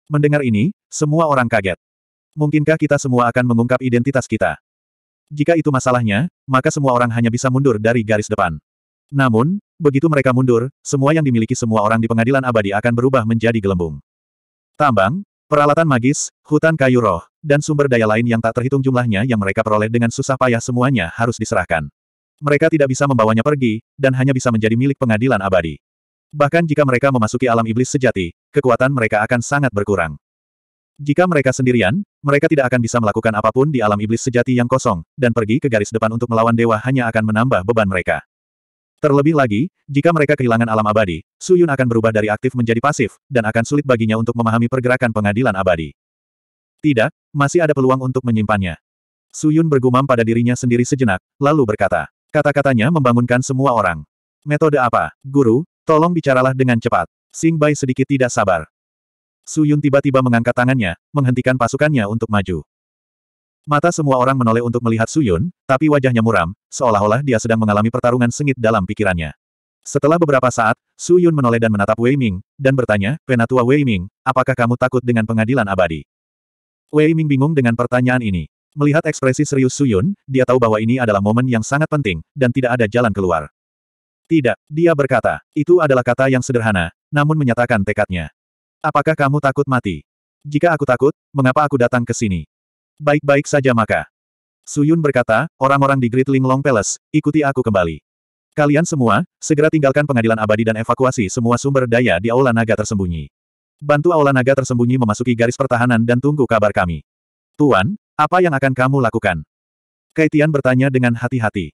Mendengar ini, semua orang kaget. Mungkinkah kita semua akan mengungkap identitas kita? Jika itu masalahnya, maka semua orang hanya bisa mundur dari garis depan. Namun, begitu mereka mundur, semua yang dimiliki semua orang di pengadilan abadi akan berubah menjadi gelembung. Tambang, peralatan magis, hutan kayu roh, dan sumber daya lain yang tak terhitung jumlahnya yang mereka peroleh dengan susah payah semuanya harus diserahkan. Mereka tidak bisa membawanya pergi, dan hanya bisa menjadi milik pengadilan abadi. Bahkan jika mereka memasuki alam iblis sejati, kekuatan mereka akan sangat berkurang. Jika mereka sendirian, mereka tidak akan bisa melakukan apapun di alam iblis sejati yang kosong, dan pergi ke garis depan untuk melawan dewa hanya akan menambah beban mereka. Terlebih lagi, jika mereka kehilangan alam abadi, Su Yun akan berubah dari aktif menjadi pasif, dan akan sulit baginya untuk memahami pergerakan pengadilan abadi. Tidak, masih ada peluang untuk menyimpannya. Su Yun bergumam pada dirinya sendiri sejenak, lalu berkata, kata-katanya membangunkan semua orang. Metode apa? Guru, tolong bicaralah dengan cepat. Sing Bai sedikit tidak sabar. Su Yun tiba-tiba mengangkat tangannya, menghentikan pasukannya untuk maju. Mata semua orang menoleh untuk melihat Su Yun, tapi wajahnya muram, seolah-olah dia sedang mengalami pertarungan sengit dalam pikirannya. Setelah beberapa saat, Su Yun menoleh dan menatap Wei Ming, dan bertanya, Penatua Wei Ming, apakah kamu takut dengan pengadilan abadi? Wei Ming bingung dengan pertanyaan ini. Melihat ekspresi serius Su Yun, dia tahu bahwa ini adalah momen yang sangat penting, dan tidak ada jalan keluar. Tidak, dia berkata. Itu adalah kata yang sederhana, namun menyatakan tekadnya. Apakah kamu takut mati? Jika aku takut, mengapa aku datang ke sini? Baik-baik saja maka. Suyun berkata, orang-orang di Great Long Palace, ikuti aku kembali. Kalian semua, segera tinggalkan pengadilan abadi dan evakuasi semua sumber daya di Aula Naga tersembunyi. Bantu Aula Naga tersembunyi memasuki garis pertahanan dan tunggu kabar kami. Tuan, apa yang akan kamu lakukan? Kaitian bertanya dengan hati-hati.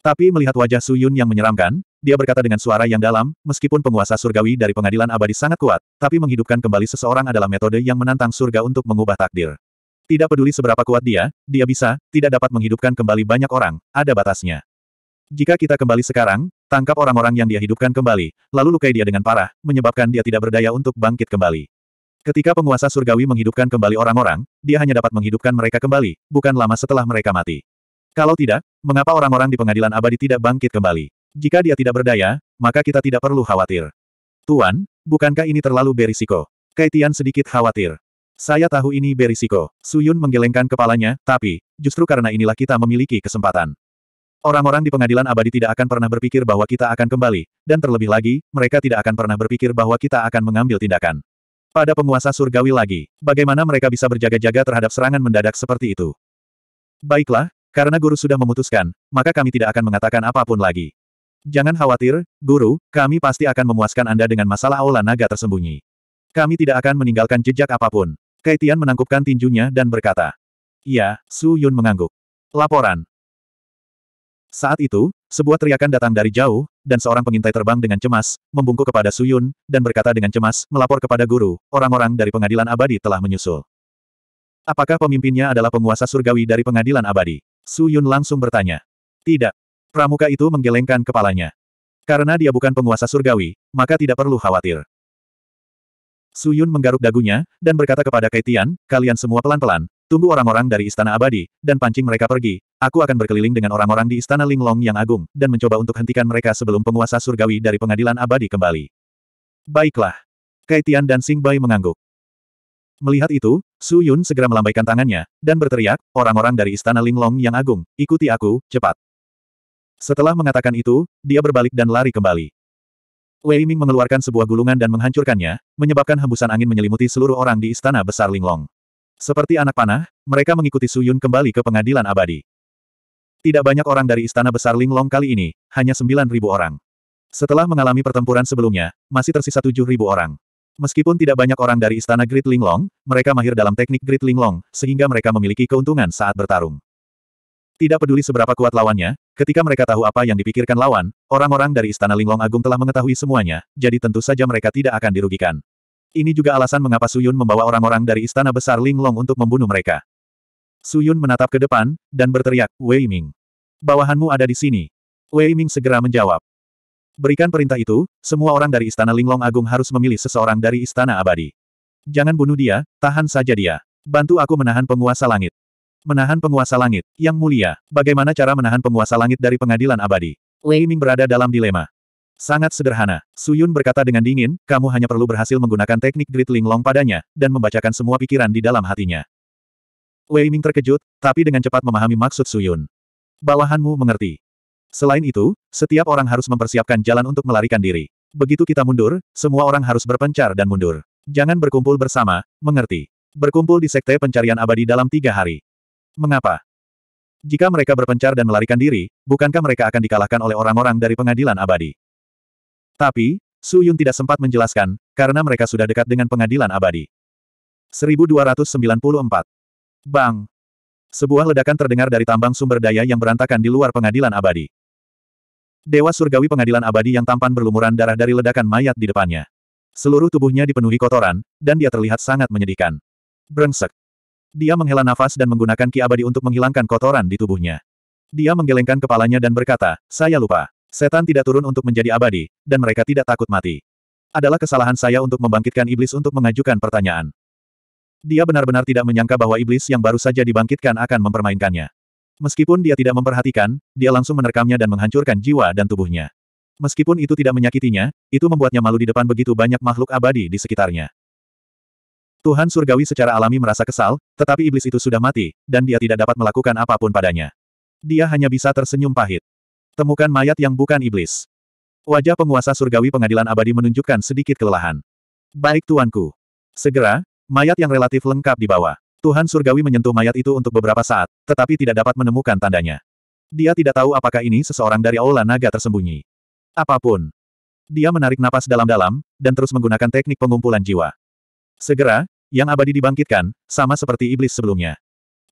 Tapi melihat wajah Su Yun yang menyeramkan, dia berkata dengan suara yang dalam, meskipun penguasa surgawi dari pengadilan abadi sangat kuat, tapi menghidupkan kembali seseorang adalah metode yang menantang surga untuk mengubah takdir. Tidak peduli seberapa kuat dia, dia bisa, tidak dapat menghidupkan kembali banyak orang, ada batasnya. Jika kita kembali sekarang, tangkap orang-orang yang dia hidupkan kembali, lalu lukai dia dengan parah, menyebabkan dia tidak berdaya untuk bangkit kembali. Ketika penguasa surgawi menghidupkan kembali orang-orang, dia hanya dapat menghidupkan mereka kembali, bukan lama setelah mereka mati. Kalau tidak, mengapa orang-orang di pengadilan abadi tidak bangkit kembali? Jika dia tidak berdaya, maka kita tidak perlu khawatir. Tuan, bukankah ini terlalu berisiko? Kaitian sedikit khawatir. Saya tahu ini berisiko. Suyun menggelengkan kepalanya, tapi, justru karena inilah kita memiliki kesempatan. Orang-orang di pengadilan abadi tidak akan pernah berpikir bahwa kita akan kembali, dan terlebih lagi, mereka tidak akan pernah berpikir bahwa kita akan mengambil tindakan. Pada penguasa surgawi lagi, bagaimana mereka bisa berjaga-jaga terhadap serangan mendadak seperti itu? Baiklah, karena guru sudah memutuskan, maka kami tidak akan mengatakan apapun lagi. Jangan khawatir, guru, kami pasti akan memuaskan Anda dengan masalah aula naga tersembunyi. Kami tidak akan meninggalkan jejak apapun. Kaitian menangkupkan tinjunya dan berkata. Iya, Su Yun mengangguk. Laporan. Saat itu, sebuah teriakan datang dari jauh, dan seorang pengintai terbang dengan cemas, membungkuk kepada Su Yun dan berkata dengan cemas, melapor kepada guru, orang-orang dari pengadilan abadi telah menyusul. Apakah pemimpinnya adalah penguasa surgawi dari pengadilan abadi? Su Yun langsung bertanya. Tidak. Pramuka itu menggelengkan kepalanya. Karena dia bukan penguasa surgawi, maka tidak perlu khawatir. Su Yun menggaruk dagunya, dan berkata kepada Kaitian, kalian semua pelan-pelan, tunggu orang-orang dari Istana Abadi, dan pancing mereka pergi. Aku akan berkeliling dengan orang-orang di Istana Linglong yang agung, dan mencoba untuk hentikan mereka sebelum penguasa surgawi dari pengadilan abadi kembali. Baiklah. Kaitian dan Sing Bai mengangguk. Melihat itu, Su Yun segera melambaikan tangannya, dan berteriak, orang-orang dari istana Linglong yang agung, ikuti aku, cepat. Setelah mengatakan itu, dia berbalik dan lari kembali. Wei Ming mengeluarkan sebuah gulungan dan menghancurkannya, menyebabkan hembusan angin menyelimuti seluruh orang di istana besar Linglong. Seperti anak panah, mereka mengikuti Su Yun kembali ke pengadilan abadi. Tidak banyak orang dari istana besar Linglong kali ini, hanya 9.000 orang. Setelah mengalami pertempuran sebelumnya, masih tersisa 7.000 orang. Meskipun tidak banyak orang dari istana Great Linglong, mereka mahir dalam teknik Great Linglong, sehingga mereka memiliki keuntungan saat bertarung. Tidak peduli seberapa kuat lawannya, ketika mereka tahu apa yang dipikirkan lawan, orang-orang dari Istana Linglong Agung telah mengetahui semuanya, jadi tentu saja mereka tidak akan dirugikan. Ini juga alasan mengapa Suyun membawa orang-orang dari Istana Besar Linglong untuk membunuh mereka. Suyun menatap ke depan, dan berteriak, Wei Ming. Bawahanmu ada di sini. Wei Ming segera menjawab. Berikan perintah itu, semua orang dari Istana Linglong Agung harus memilih seseorang dari Istana Abadi. Jangan bunuh dia, tahan saja dia. Bantu aku menahan penguasa langit. Menahan penguasa langit, yang mulia. Bagaimana cara menahan penguasa langit dari pengadilan abadi? Wei Ming berada dalam dilema. Sangat sederhana. Su Yun berkata dengan dingin, kamu hanya perlu berhasil menggunakan teknik grid linglong padanya, dan membacakan semua pikiran di dalam hatinya. Wei Ming terkejut, tapi dengan cepat memahami maksud Su Yun. Bawahanmu mengerti. Selain itu, setiap orang harus mempersiapkan jalan untuk melarikan diri. Begitu kita mundur, semua orang harus berpencar dan mundur. Jangan berkumpul bersama, mengerti. Berkumpul di sekte pencarian abadi dalam tiga hari. Mengapa? Jika mereka berpencar dan melarikan diri, bukankah mereka akan dikalahkan oleh orang-orang dari pengadilan abadi? Tapi, Su Yun tidak sempat menjelaskan, karena mereka sudah dekat dengan pengadilan abadi. 1294. Bang! Sebuah ledakan terdengar dari tambang sumber daya yang berantakan di luar pengadilan abadi. Dewa surgawi pengadilan abadi yang tampan berlumuran darah dari ledakan mayat di depannya. Seluruh tubuhnya dipenuhi kotoran, dan dia terlihat sangat menyedihkan. Brengsek. Dia menghela nafas dan menggunakan ki abadi untuk menghilangkan kotoran di tubuhnya. Dia menggelengkan kepalanya dan berkata, saya lupa. Setan tidak turun untuk menjadi abadi, dan mereka tidak takut mati. Adalah kesalahan saya untuk membangkitkan iblis untuk mengajukan pertanyaan. Dia benar-benar tidak menyangka bahwa iblis yang baru saja dibangkitkan akan mempermainkannya. Meskipun dia tidak memperhatikan, dia langsung menerkamnya dan menghancurkan jiwa dan tubuhnya. Meskipun itu tidak menyakitinya, itu membuatnya malu di depan begitu banyak makhluk abadi di sekitarnya. Tuhan surgawi secara alami merasa kesal, tetapi iblis itu sudah mati, dan dia tidak dapat melakukan apapun padanya. Dia hanya bisa tersenyum pahit. Temukan mayat yang bukan iblis. Wajah penguasa surgawi pengadilan abadi menunjukkan sedikit kelelahan. Baik tuanku. Segera, mayat yang relatif lengkap dibawa. Tuhan Surgawi menyentuh mayat itu untuk beberapa saat, tetapi tidak dapat menemukan tandanya. Dia tidak tahu apakah ini seseorang dari Aula Naga tersembunyi. Apapun. Dia menarik napas dalam-dalam, dan terus menggunakan teknik pengumpulan jiwa. Segera, yang abadi dibangkitkan, sama seperti iblis sebelumnya.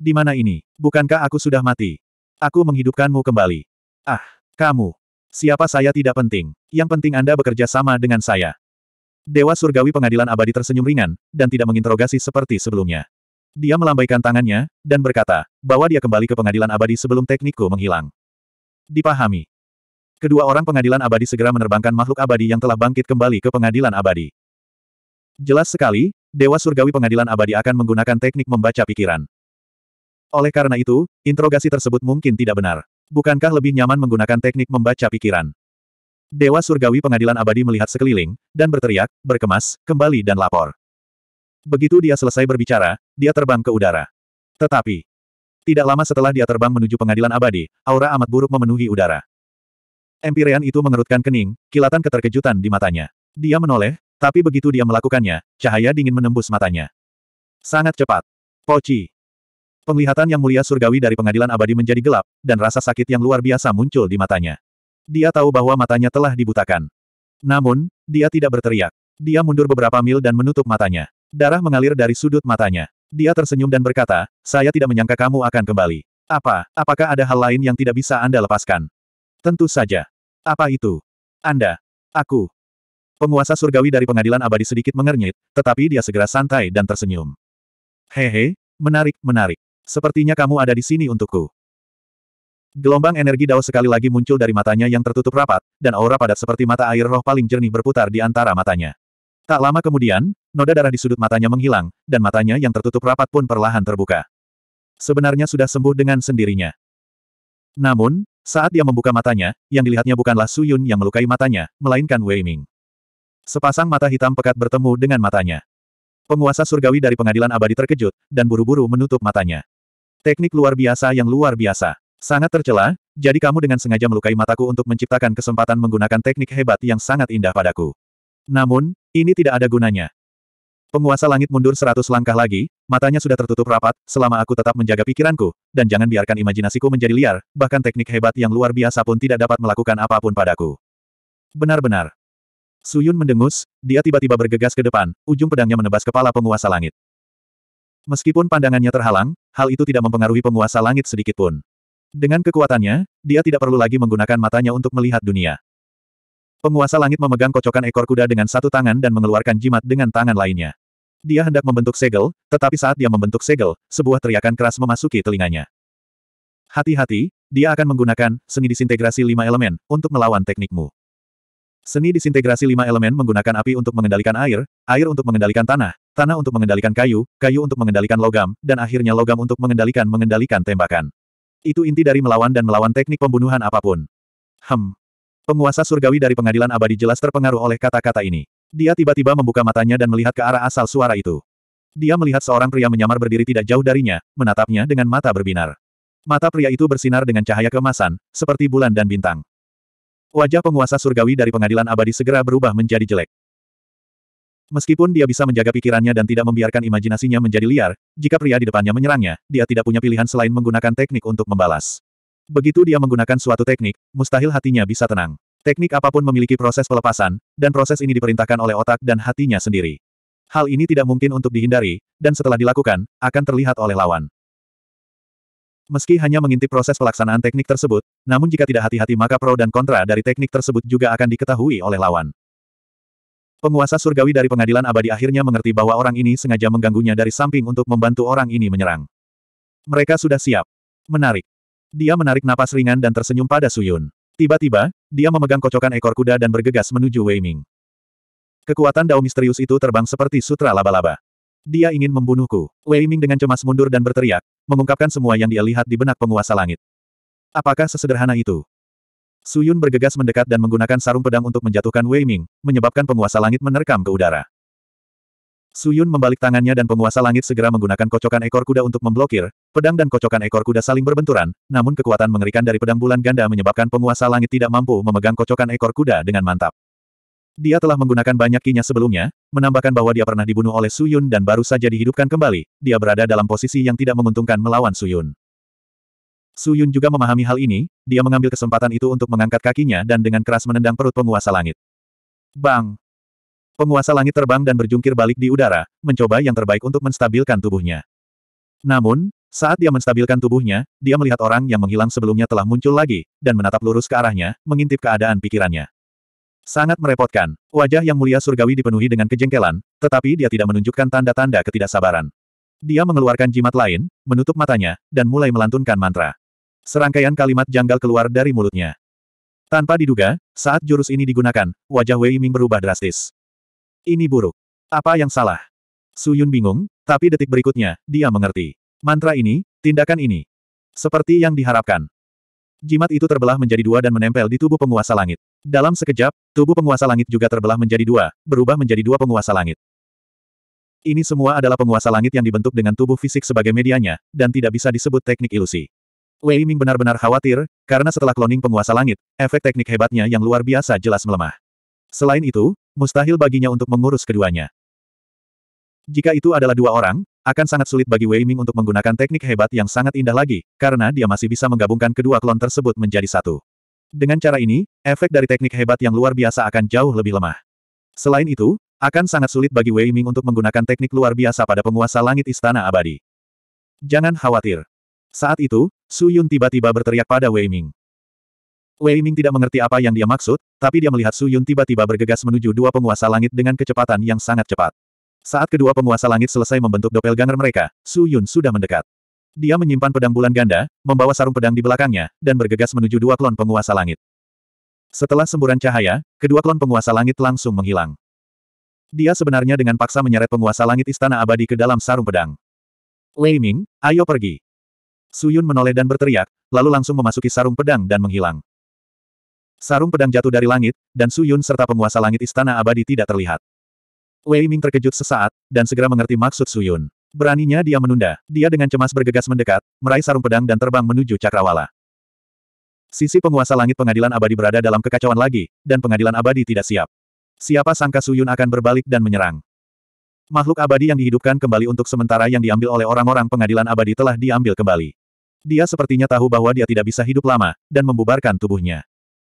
Di mana ini? Bukankah aku sudah mati? Aku menghidupkanmu kembali. Ah, kamu. Siapa saya tidak penting. Yang penting Anda bekerja sama dengan saya. Dewa Surgawi Pengadilan Abadi tersenyum ringan, dan tidak menginterogasi seperti sebelumnya. Dia melambaikan tangannya, dan berkata, bahwa dia kembali ke pengadilan abadi sebelum teknikku menghilang. Dipahami. Kedua orang pengadilan abadi segera menerbangkan makhluk abadi yang telah bangkit kembali ke pengadilan abadi. Jelas sekali, Dewa Surgawi pengadilan abadi akan menggunakan teknik membaca pikiran. Oleh karena itu, interogasi tersebut mungkin tidak benar. Bukankah lebih nyaman menggunakan teknik membaca pikiran? Dewa Surgawi pengadilan abadi melihat sekeliling, dan berteriak, berkemas, kembali dan lapor. Begitu dia selesai berbicara, dia terbang ke udara. Tetapi, tidak lama setelah dia terbang menuju pengadilan abadi, aura amat buruk memenuhi udara. Empyrean itu mengerutkan kening, kilatan keterkejutan di matanya. Dia menoleh, tapi begitu dia melakukannya, cahaya dingin menembus matanya. Sangat cepat. Poci. Penglihatan yang mulia surgawi dari pengadilan abadi menjadi gelap, dan rasa sakit yang luar biasa muncul di matanya. Dia tahu bahwa matanya telah dibutakan. Namun, dia tidak berteriak. Dia mundur beberapa mil dan menutup matanya. Darah mengalir dari sudut matanya. Dia tersenyum dan berkata, saya tidak menyangka kamu akan kembali. Apa, apakah ada hal lain yang tidak bisa Anda lepaskan? Tentu saja. Apa itu? Anda. Aku. Penguasa surgawi dari pengadilan abadi sedikit mengernyit, tetapi dia segera santai dan tersenyum. Hehe, menarik, menarik. Sepertinya kamu ada di sini untukku. Gelombang energi Dao sekali lagi muncul dari matanya yang tertutup rapat, dan aura padat seperti mata air roh paling jernih berputar di antara matanya. Tak lama kemudian, noda darah di sudut matanya menghilang, dan matanya yang tertutup rapat pun perlahan terbuka. Sebenarnya sudah sembuh dengan sendirinya. Namun, saat dia membuka matanya, yang dilihatnya bukanlah Su Yun yang melukai matanya, melainkan Wei Ming. Sepasang mata hitam pekat bertemu dengan matanya. Penguasa surgawi dari pengadilan abadi terkejut, dan buru-buru menutup matanya. Teknik luar biasa yang luar biasa. Sangat tercela, jadi kamu dengan sengaja melukai mataku untuk menciptakan kesempatan menggunakan teknik hebat yang sangat indah padaku. Namun, ini tidak ada gunanya. Penguasa langit mundur seratus langkah lagi, matanya sudah tertutup rapat, selama aku tetap menjaga pikiranku, dan jangan biarkan imajinasiku menjadi liar, bahkan teknik hebat yang luar biasa pun tidak dapat melakukan apapun padaku. Benar-benar. Suyun mendengus, dia tiba-tiba bergegas ke depan, ujung pedangnya menebas kepala penguasa langit. Meskipun pandangannya terhalang, hal itu tidak mempengaruhi penguasa langit sedikitpun. Dengan kekuatannya, dia tidak perlu lagi menggunakan matanya untuk melihat dunia. Penguasa langit memegang kocokan ekor kuda dengan satu tangan dan mengeluarkan jimat dengan tangan lainnya. Dia hendak membentuk segel, tetapi saat dia membentuk segel, sebuah teriakan keras memasuki telinganya. Hati-hati, dia akan menggunakan seni disintegrasi lima elemen untuk melawan teknikmu. Seni disintegrasi lima elemen menggunakan api untuk mengendalikan air, air untuk mengendalikan tanah, tanah untuk mengendalikan kayu, kayu untuk mengendalikan logam, dan akhirnya logam untuk mengendalikan mengendalikan tembakan. Itu inti dari melawan dan melawan teknik pembunuhan apapun. Hem, Penguasa surgawi dari pengadilan abadi jelas terpengaruh oleh kata-kata ini. Dia tiba-tiba membuka matanya dan melihat ke arah asal suara itu. Dia melihat seorang pria menyamar berdiri tidak jauh darinya, menatapnya dengan mata berbinar. Mata pria itu bersinar dengan cahaya kemasan, seperti bulan dan bintang. Wajah penguasa surgawi dari pengadilan abadi segera berubah menjadi jelek. Meskipun dia bisa menjaga pikirannya dan tidak membiarkan imajinasinya menjadi liar, jika pria di depannya menyerangnya, dia tidak punya pilihan selain menggunakan teknik untuk membalas. Begitu dia menggunakan suatu teknik, mustahil hatinya bisa tenang. Teknik apapun memiliki proses pelepasan, dan proses ini diperintahkan oleh otak dan hatinya sendiri. Hal ini tidak mungkin untuk dihindari, dan setelah dilakukan, akan terlihat oleh lawan. Meski hanya mengintip proses pelaksanaan teknik tersebut, namun jika tidak hati-hati maka pro dan kontra dari teknik tersebut juga akan diketahui oleh lawan. Penguasa surgawi dari pengadilan abadi akhirnya mengerti bahwa orang ini sengaja mengganggunya dari samping untuk membantu orang ini menyerang. Mereka sudah siap. Menarik. Dia menarik napas ringan dan tersenyum pada Suyun. Tiba-tiba, dia memegang kocokan ekor kuda dan bergegas menuju Wei Ming. Kekuatan dao misterius itu terbang seperti sutra laba-laba. Dia ingin membunuhku. Wei Ming dengan cemas mundur dan berteriak, mengungkapkan semua yang dia lihat di benak penguasa langit. Apakah sesederhana itu? Suyun bergegas mendekat dan menggunakan sarung pedang untuk menjatuhkan Wei Ming, menyebabkan penguasa langit menerkam ke udara. Suyun membalik tangannya dan penguasa langit segera menggunakan kocokan ekor kuda untuk memblokir, pedang dan kocokan ekor kuda saling berbenturan, namun kekuatan mengerikan dari pedang bulan ganda menyebabkan penguasa langit tidak mampu memegang kocokan ekor kuda dengan mantap. Dia telah menggunakan banyak kinya sebelumnya, menambahkan bahwa dia pernah dibunuh oleh Suyun dan baru saja dihidupkan kembali, dia berada dalam posisi yang tidak menguntungkan melawan Suyun. Suyun juga memahami hal ini, dia mengambil kesempatan itu untuk mengangkat kakinya dan dengan keras menendang perut penguasa langit. Bang! Penguasa langit terbang dan berjungkir balik di udara, mencoba yang terbaik untuk menstabilkan tubuhnya. Namun, saat dia menstabilkan tubuhnya, dia melihat orang yang menghilang sebelumnya telah muncul lagi, dan menatap lurus ke arahnya, mengintip keadaan pikirannya. Sangat merepotkan, wajah yang mulia surgawi dipenuhi dengan kejengkelan, tetapi dia tidak menunjukkan tanda-tanda ketidaksabaran. Dia mengeluarkan jimat lain, menutup matanya, dan mulai melantunkan mantra. Serangkaian kalimat janggal keluar dari mulutnya. Tanpa diduga, saat jurus ini digunakan, wajah Wei Ming berubah drastis. Ini buruk. Apa yang salah? Su Yun bingung, tapi detik berikutnya, dia mengerti. Mantra ini, tindakan ini. Seperti yang diharapkan. Jimat itu terbelah menjadi dua dan menempel di tubuh penguasa langit. Dalam sekejap, tubuh penguasa langit juga terbelah menjadi dua, berubah menjadi dua penguasa langit. Ini semua adalah penguasa langit yang dibentuk dengan tubuh fisik sebagai medianya, dan tidak bisa disebut teknik ilusi. Wei Ming benar-benar khawatir, karena setelah kloning penguasa langit, efek teknik hebatnya yang luar biasa jelas melemah. Selain itu, mustahil baginya untuk mengurus keduanya. Jika itu adalah dua orang, akan sangat sulit bagi Wei Ming untuk menggunakan teknik hebat yang sangat indah lagi, karena dia masih bisa menggabungkan kedua klon tersebut menjadi satu. Dengan cara ini, efek dari teknik hebat yang luar biasa akan jauh lebih lemah. Selain itu, akan sangat sulit bagi Wei Ming untuk menggunakan teknik luar biasa pada penguasa langit istana abadi. Jangan khawatir. Saat itu, Su Yun tiba-tiba berteriak pada Wei Ming. Wei Ming tidak mengerti apa yang dia maksud, tapi dia melihat Su Yun tiba-tiba bergegas menuju dua penguasa langit dengan kecepatan yang sangat cepat. Saat kedua penguasa langit selesai membentuk doppelganger mereka, Su Yun sudah mendekat. Dia menyimpan pedang bulan ganda, membawa sarung pedang di belakangnya, dan bergegas menuju dua klon penguasa langit. Setelah semburan cahaya, kedua klon penguasa langit langsung menghilang. Dia sebenarnya dengan paksa menyeret penguasa langit istana abadi ke dalam sarung pedang. Wei Ming, ayo pergi. Su Yun menoleh dan berteriak, lalu langsung memasuki sarung pedang dan menghilang. Sarung pedang jatuh dari langit, dan Su Yun serta penguasa langit istana abadi tidak terlihat. Wei Ming terkejut sesaat, dan segera mengerti maksud Su Yun. Beraninya dia menunda, dia dengan cemas bergegas mendekat, meraih sarung pedang dan terbang menuju Cakrawala. Sisi penguasa langit pengadilan abadi berada dalam kekacauan lagi, dan pengadilan abadi tidak siap. Siapa sangka Su Yun akan berbalik dan menyerang. Makhluk abadi yang dihidupkan kembali untuk sementara yang diambil oleh orang-orang pengadilan abadi telah diambil kembali. Dia sepertinya tahu bahwa dia tidak bisa hidup lama, dan membubarkan tubuhnya.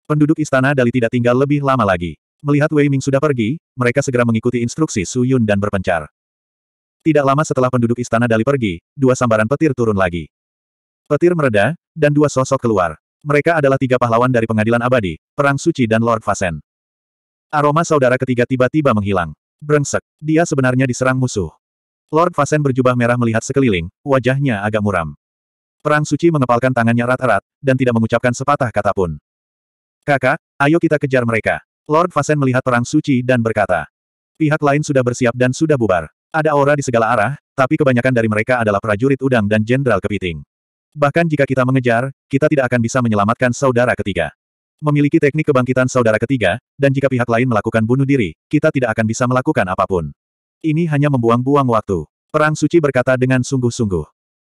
Penduduk istana Dali tidak tinggal lebih lama lagi. Melihat Wei Ming sudah pergi, mereka segera mengikuti instruksi Su Yun dan berpencar. Tidak lama setelah penduduk istana Dali pergi, dua sambaran petir turun lagi. Petir mereda, dan dua sosok keluar. Mereka adalah tiga pahlawan dari pengadilan abadi, Perang Suci dan Lord Fasen. Aroma saudara ketiga tiba-tiba menghilang. Brengsek, dia sebenarnya diserang musuh. Lord Fasen berjubah merah melihat sekeliling, wajahnya agak muram. Perang Suci mengepalkan tangannya erat-erat, dan tidak mengucapkan sepatah kata pun. Kakak, ayo kita kejar mereka. Lord Fasen melihat perang suci dan berkata. Pihak lain sudah bersiap dan sudah bubar. Ada aura di segala arah, tapi kebanyakan dari mereka adalah prajurit udang dan jenderal kepiting. Bahkan jika kita mengejar, kita tidak akan bisa menyelamatkan saudara ketiga. Memiliki teknik kebangkitan saudara ketiga, dan jika pihak lain melakukan bunuh diri, kita tidak akan bisa melakukan apapun. Ini hanya membuang-buang waktu. Perang Suci berkata dengan sungguh-sungguh.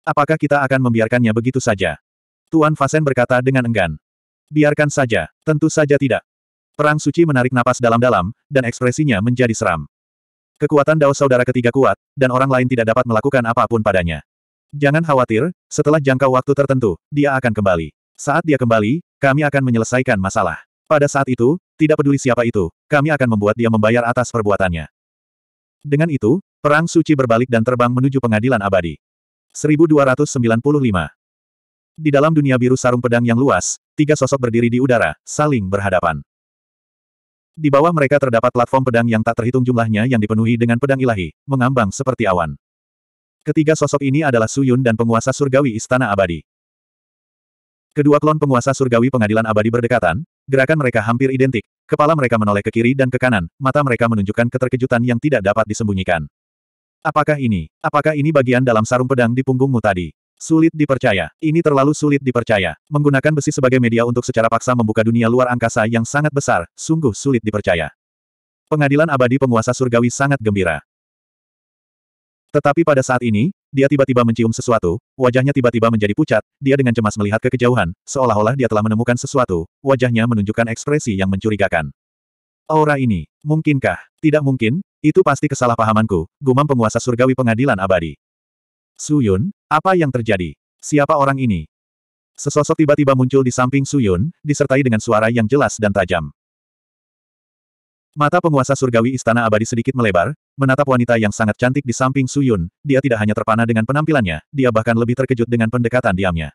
Apakah kita akan membiarkannya begitu saja? Tuan Fasen berkata dengan enggan. Biarkan saja, tentu saja tidak. Perang suci menarik napas dalam-dalam, dan ekspresinya menjadi seram. Kekuatan Dao Saudara ketiga kuat, dan orang lain tidak dapat melakukan apapun padanya. Jangan khawatir, setelah jangka waktu tertentu, dia akan kembali. Saat dia kembali, kami akan menyelesaikan masalah. Pada saat itu, tidak peduli siapa itu, kami akan membuat dia membayar atas perbuatannya. Dengan itu, Perang suci berbalik dan terbang menuju pengadilan abadi. 1295 di dalam dunia biru sarung pedang yang luas, tiga sosok berdiri di udara, saling berhadapan. Di bawah mereka terdapat platform pedang yang tak terhitung jumlahnya yang dipenuhi dengan pedang ilahi, mengambang seperti awan. Ketiga sosok ini adalah Suyun dan penguasa surgawi Istana Abadi. Kedua klon penguasa surgawi pengadilan abadi berdekatan, gerakan mereka hampir identik, kepala mereka menoleh ke kiri dan ke kanan, mata mereka menunjukkan keterkejutan yang tidak dapat disembunyikan. Apakah ini, apakah ini bagian dalam sarung pedang di punggungmu tadi? Sulit dipercaya. Ini terlalu sulit dipercaya. Menggunakan besi sebagai media untuk secara paksa membuka dunia luar angkasa yang sangat besar, sungguh sulit dipercaya. Pengadilan abadi penguasa surgawi sangat gembira. Tetapi pada saat ini, dia tiba-tiba mencium sesuatu, wajahnya tiba-tiba menjadi pucat, dia dengan cemas melihat ke kejauhan, seolah-olah dia telah menemukan sesuatu, wajahnya menunjukkan ekspresi yang mencurigakan. Aura ini, mungkinkah? Tidak mungkin, itu pasti kesalahpahamanku, gumam penguasa surgawi pengadilan abadi. Suyun, apa yang terjadi? Siapa orang ini? Sesosok tiba-tiba muncul di samping Suyun, disertai dengan suara yang jelas dan tajam. Mata penguasa surgawi istana abadi sedikit melebar, menatap wanita yang sangat cantik di samping Suyun, dia tidak hanya terpana dengan penampilannya, dia bahkan lebih terkejut dengan pendekatan diamnya.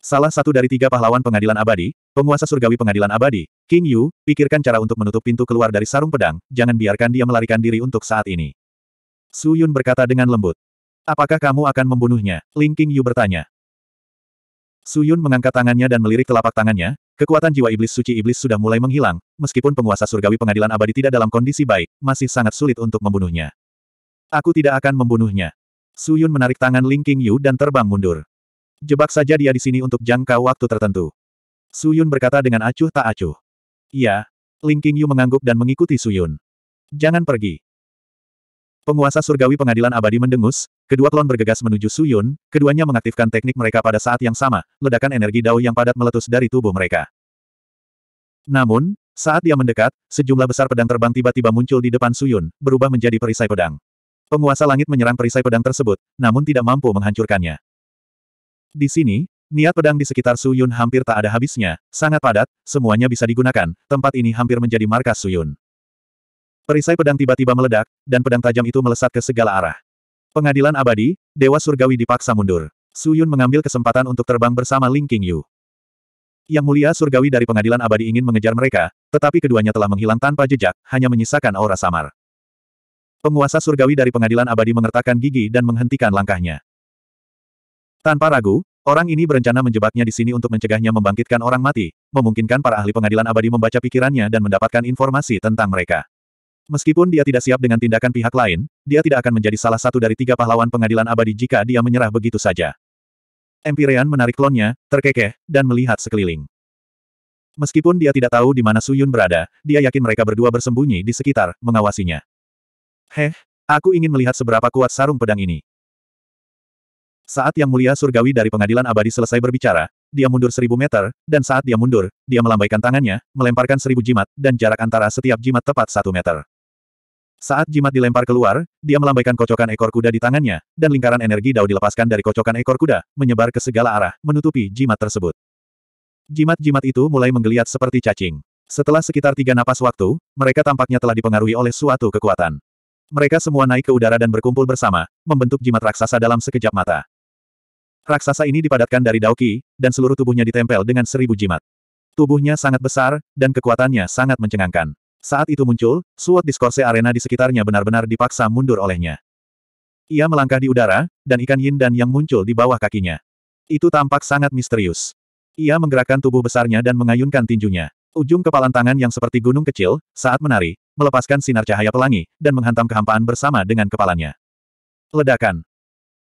Salah satu dari tiga pahlawan pengadilan abadi, penguasa surgawi pengadilan abadi, King Yu, pikirkan cara untuk menutup pintu keluar dari sarung pedang, jangan biarkan dia melarikan diri untuk saat ini. Su Yun berkata dengan lembut. Apakah kamu akan membunuhnya? Ling King Yu bertanya. Su Yun mengangkat tangannya dan melirik telapak tangannya, kekuatan jiwa iblis suci iblis sudah mulai menghilang, meskipun penguasa surgawi pengadilan abadi tidak dalam kondisi baik, masih sangat sulit untuk membunuhnya. Aku tidak akan membunuhnya. Su Yun menarik tangan Ling King Yu dan terbang mundur. Jebak saja dia di sini untuk jangka waktu tertentu. Su Yun berkata dengan acuh tak acuh. Iya, Ling King Yu mengangguk dan mengikuti Su Yun. Jangan pergi. Penguasa surgawi pengadilan abadi mendengus, kedua klon bergegas menuju Suyun, keduanya mengaktifkan teknik mereka pada saat yang sama, ledakan energi dao yang padat meletus dari tubuh mereka. Namun, saat dia mendekat, sejumlah besar pedang terbang tiba-tiba muncul di depan Suyun, berubah menjadi perisai pedang. Penguasa langit menyerang perisai pedang tersebut, namun tidak mampu menghancurkannya. Di sini, niat pedang di sekitar Suyun hampir tak ada habisnya, sangat padat, semuanya bisa digunakan, tempat ini hampir menjadi markas Suyun. Perisai pedang tiba-tiba meledak, dan pedang tajam itu melesat ke segala arah. Pengadilan abadi, Dewa Surgawi dipaksa mundur. Su Yun mengambil kesempatan untuk terbang bersama Ling King Yu. Yang mulia surgawi dari pengadilan abadi ingin mengejar mereka, tetapi keduanya telah menghilang tanpa jejak, hanya menyisakan aura samar. Penguasa surgawi dari pengadilan abadi mengertakkan gigi dan menghentikan langkahnya. Tanpa ragu, orang ini berencana menjebaknya di sini untuk mencegahnya membangkitkan orang mati, memungkinkan para ahli pengadilan abadi membaca pikirannya dan mendapatkan informasi tentang mereka. Meskipun dia tidak siap dengan tindakan pihak lain, dia tidak akan menjadi salah satu dari tiga pahlawan pengadilan abadi jika dia menyerah begitu saja. Empyrean menarik klonnya, terkekeh, dan melihat sekeliling. Meskipun dia tidak tahu di mana Suyun berada, dia yakin mereka berdua bersembunyi di sekitar, mengawasinya. Heh, aku ingin melihat seberapa kuat sarung pedang ini. Saat Yang Mulia Surgawi dari pengadilan abadi selesai berbicara, dia mundur seribu meter, dan saat dia mundur, dia melambaikan tangannya, melemparkan seribu jimat, dan jarak antara setiap jimat tepat satu meter. Saat jimat dilempar keluar, dia melambaikan kocokan ekor kuda di tangannya, dan lingkaran energi dao dilepaskan dari kocokan ekor kuda, menyebar ke segala arah, menutupi jimat tersebut. Jimat-jimat itu mulai menggeliat seperti cacing. Setelah sekitar tiga napas waktu, mereka tampaknya telah dipengaruhi oleh suatu kekuatan. Mereka semua naik ke udara dan berkumpul bersama, membentuk jimat raksasa dalam sekejap mata. Raksasa ini dipadatkan dari daoki, dan seluruh tubuhnya ditempel dengan seribu jimat. Tubuhnya sangat besar, dan kekuatannya sangat mencengangkan. Saat itu muncul, suot diskorse arena di sekitarnya benar-benar dipaksa mundur olehnya. Ia melangkah di udara, dan ikan yin dan yang muncul di bawah kakinya. Itu tampak sangat misterius. Ia menggerakkan tubuh besarnya dan mengayunkan tinjunya. Ujung kepalan tangan yang seperti gunung kecil, saat menari, melepaskan sinar cahaya pelangi, dan menghantam kehampaan bersama dengan kepalanya. Ledakan.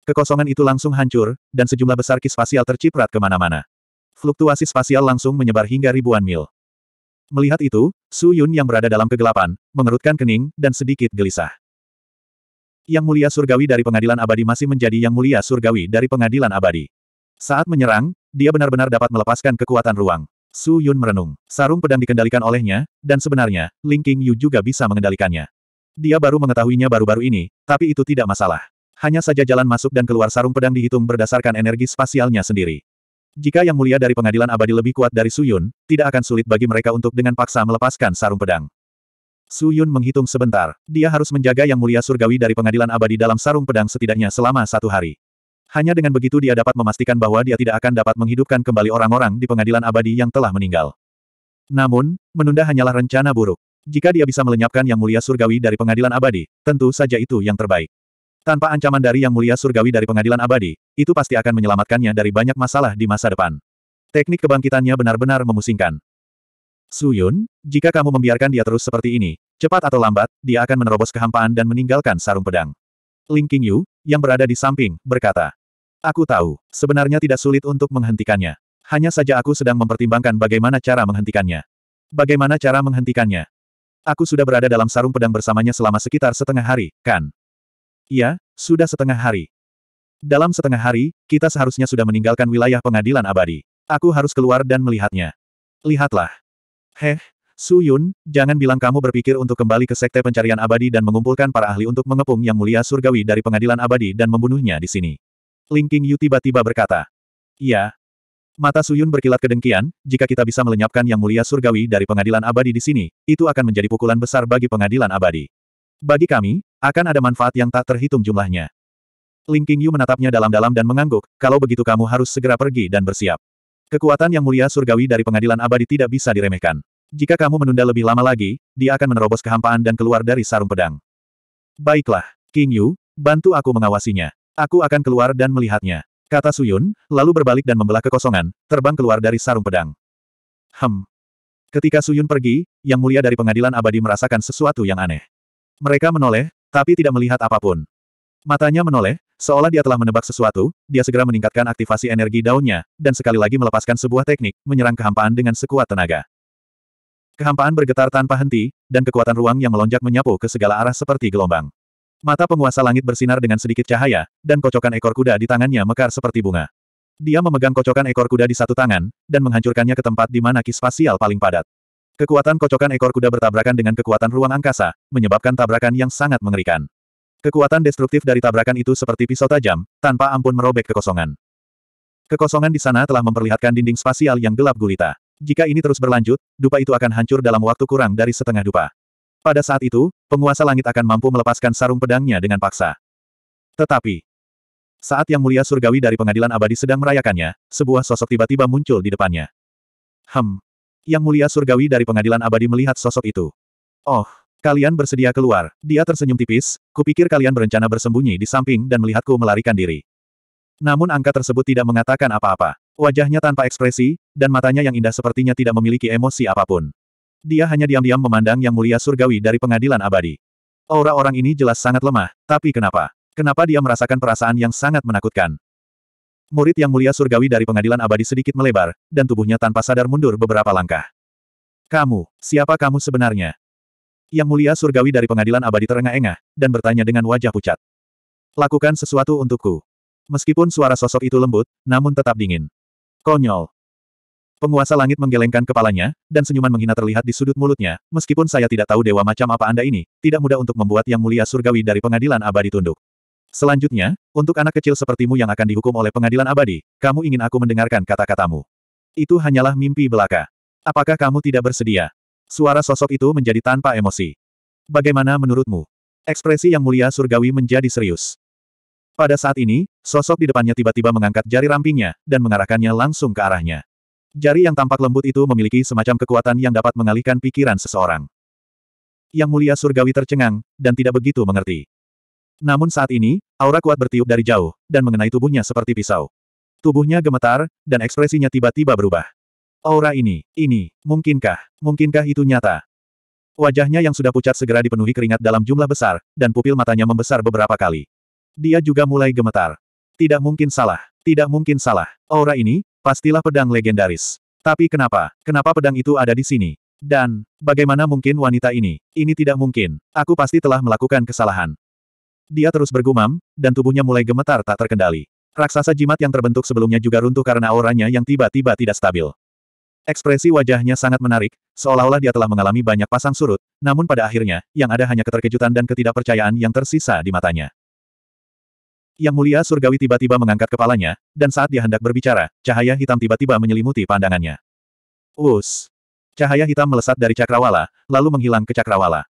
Kekosongan itu langsung hancur, dan sejumlah besar kis spasial terciprat kemana-mana. Fluktuasi spasial langsung menyebar hingga ribuan mil. Melihat itu, Su Yun yang berada dalam kegelapan, mengerutkan kening, dan sedikit gelisah. Yang mulia surgawi dari pengadilan abadi masih menjadi yang mulia surgawi dari pengadilan abadi. Saat menyerang, dia benar-benar dapat melepaskan kekuatan ruang. Su Yun merenung. Sarung pedang dikendalikan olehnya, dan sebenarnya, Ling King Yu juga bisa mengendalikannya. Dia baru mengetahuinya baru-baru ini, tapi itu tidak masalah. Hanya saja jalan masuk dan keluar sarung pedang dihitung berdasarkan energi spasialnya sendiri. Jika yang mulia dari pengadilan abadi lebih kuat dari Suyun, tidak akan sulit bagi mereka untuk dengan paksa melepaskan sarung pedang. Suyun menghitung sebentar. Dia harus menjaga yang mulia surgawi dari pengadilan abadi dalam sarung pedang setidaknya selama satu hari. Hanya dengan begitu dia dapat memastikan bahwa dia tidak akan dapat menghidupkan kembali orang-orang di pengadilan abadi yang telah meninggal. Namun, menunda hanyalah rencana buruk. Jika dia bisa melenyapkan yang mulia surgawi dari pengadilan abadi, tentu saja itu yang terbaik. Tanpa ancaman dari Yang Mulia Surgawi dari pengadilan abadi, itu pasti akan menyelamatkannya dari banyak masalah di masa depan. Teknik kebangkitannya benar-benar memusingkan. Suyun, jika kamu membiarkan dia terus seperti ini, cepat atau lambat, dia akan menerobos kehampaan dan meninggalkan sarung pedang. Ling Qingyu, yang berada di samping, berkata. Aku tahu, sebenarnya tidak sulit untuk menghentikannya. Hanya saja aku sedang mempertimbangkan bagaimana cara menghentikannya. Bagaimana cara menghentikannya? Aku sudah berada dalam sarung pedang bersamanya selama sekitar setengah hari, kan? Ya, sudah setengah hari. Dalam setengah hari, kita seharusnya sudah meninggalkan wilayah pengadilan abadi. Aku harus keluar dan melihatnya. Lihatlah. Heh, Su Yun, jangan bilang kamu berpikir untuk kembali ke sekte pencarian abadi dan mengumpulkan para ahli untuk mengepung yang mulia surgawi dari pengadilan abadi dan membunuhnya di sini. Ling King Yu tiba-tiba berkata. Iya. Mata Su Yun berkilat kedengkian, jika kita bisa melenyapkan yang mulia surgawi dari pengadilan abadi di sini, itu akan menjadi pukulan besar bagi pengadilan abadi. Bagi kami, akan ada manfaat yang tak terhitung jumlahnya. Ling Qingyu menatapnya dalam-dalam dan mengangguk, kalau begitu kamu harus segera pergi dan bersiap. Kekuatan yang mulia surgawi dari pengadilan abadi tidak bisa diremehkan. Jika kamu menunda lebih lama lagi, dia akan menerobos kehampaan dan keluar dari sarung pedang. Baiklah, King Yu, bantu aku mengawasinya. Aku akan keluar dan melihatnya. Kata Suyun, lalu berbalik dan membelah kekosongan, terbang keluar dari sarung pedang. Hem. Ketika Suyun pergi, Yang Mulia dari Pengadilan Abadi merasakan sesuatu yang aneh. Mereka menoleh, tapi tidak melihat apapun. Matanya menoleh, seolah dia telah menebak sesuatu, dia segera meningkatkan aktivasi energi daunnya, dan sekali lagi melepaskan sebuah teknik, menyerang kehampaan dengan sekuat tenaga. Kehampaan bergetar tanpa henti, dan kekuatan ruang yang melonjak menyapu ke segala arah seperti gelombang. Mata penguasa langit bersinar dengan sedikit cahaya, dan kocokan ekor kuda di tangannya mekar seperti bunga. Dia memegang kocokan ekor kuda di satu tangan, dan menghancurkannya ke tempat di mana kis spasial paling padat. Kekuatan kocokan ekor kuda bertabrakan dengan kekuatan ruang angkasa, menyebabkan tabrakan yang sangat mengerikan. Kekuatan destruktif dari tabrakan itu seperti pisau tajam, tanpa ampun merobek kekosongan. Kekosongan di sana telah memperlihatkan dinding spasial yang gelap gulita. Jika ini terus berlanjut, dupa itu akan hancur dalam waktu kurang dari setengah dupa. Pada saat itu, penguasa langit akan mampu melepaskan sarung pedangnya dengan paksa. Tetapi, saat Yang Mulia Surgawi dari Pengadilan Abadi sedang merayakannya, sebuah sosok tiba-tiba muncul di depannya. Hem, yang mulia surgawi dari pengadilan abadi melihat sosok itu. Oh, kalian bersedia keluar. Dia tersenyum tipis, kupikir kalian berencana bersembunyi di samping dan melihatku melarikan diri. Namun angka tersebut tidak mengatakan apa-apa. Wajahnya tanpa ekspresi, dan matanya yang indah sepertinya tidak memiliki emosi apapun. Dia hanya diam-diam memandang yang mulia surgawi dari pengadilan abadi. Aura orang ini jelas sangat lemah, tapi kenapa? Kenapa dia merasakan perasaan yang sangat menakutkan? Murid yang mulia surgawi dari pengadilan abadi sedikit melebar, dan tubuhnya tanpa sadar mundur beberapa langkah. Kamu, siapa kamu sebenarnya? Yang mulia surgawi dari pengadilan abadi terengah-engah, dan bertanya dengan wajah pucat. Lakukan sesuatu untukku. Meskipun suara sosok itu lembut, namun tetap dingin. Konyol. Penguasa langit menggelengkan kepalanya, dan senyuman menghina terlihat di sudut mulutnya, meskipun saya tidak tahu dewa macam apa Anda ini, tidak mudah untuk membuat yang mulia surgawi dari pengadilan abadi tunduk. Selanjutnya, untuk anak kecil sepertimu yang akan dihukum oleh pengadilan abadi, kamu ingin aku mendengarkan kata-katamu. Itu hanyalah mimpi belaka. Apakah kamu tidak bersedia? Suara sosok itu menjadi tanpa emosi. Bagaimana menurutmu? Ekspresi yang mulia surgawi menjadi serius. Pada saat ini, sosok di depannya tiba-tiba mengangkat jari rampingnya, dan mengarahkannya langsung ke arahnya. Jari yang tampak lembut itu memiliki semacam kekuatan yang dapat mengalihkan pikiran seseorang. Yang mulia surgawi tercengang, dan tidak begitu mengerti. Namun saat ini, aura kuat bertiup dari jauh, dan mengenai tubuhnya seperti pisau. Tubuhnya gemetar, dan ekspresinya tiba-tiba berubah. Aura ini, ini, mungkinkah, mungkinkah itu nyata? Wajahnya yang sudah pucat segera dipenuhi keringat dalam jumlah besar, dan pupil matanya membesar beberapa kali. Dia juga mulai gemetar. Tidak mungkin salah, tidak mungkin salah. Aura ini, pastilah pedang legendaris. Tapi kenapa, kenapa pedang itu ada di sini? Dan, bagaimana mungkin wanita ini? Ini tidak mungkin. Aku pasti telah melakukan kesalahan. Dia terus bergumam, dan tubuhnya mulai gemetar tak terkendali. Raksasa jimat yang terbentuk sebelumnya juga runtuh karena auranya yang tiba-tiba tidak stabil. Ekspresi wajahnya sangat menarik, seolah-olah dia telah mengalami banyak pasang surut, namun pada akhirnya, yang ada hanya keterkejutan dan ketidakpercayaan yang tersisa di matanya. Yang mulia surgawi tiba-tiba mengangkat kepalanya, dan saat dia hendak berbicara, cahaya hitam tiba-tiba menyelimuti pandangannya. Us! Cahaya hitam melesat dari cakrawala, lalu menghilang ke cakrawala.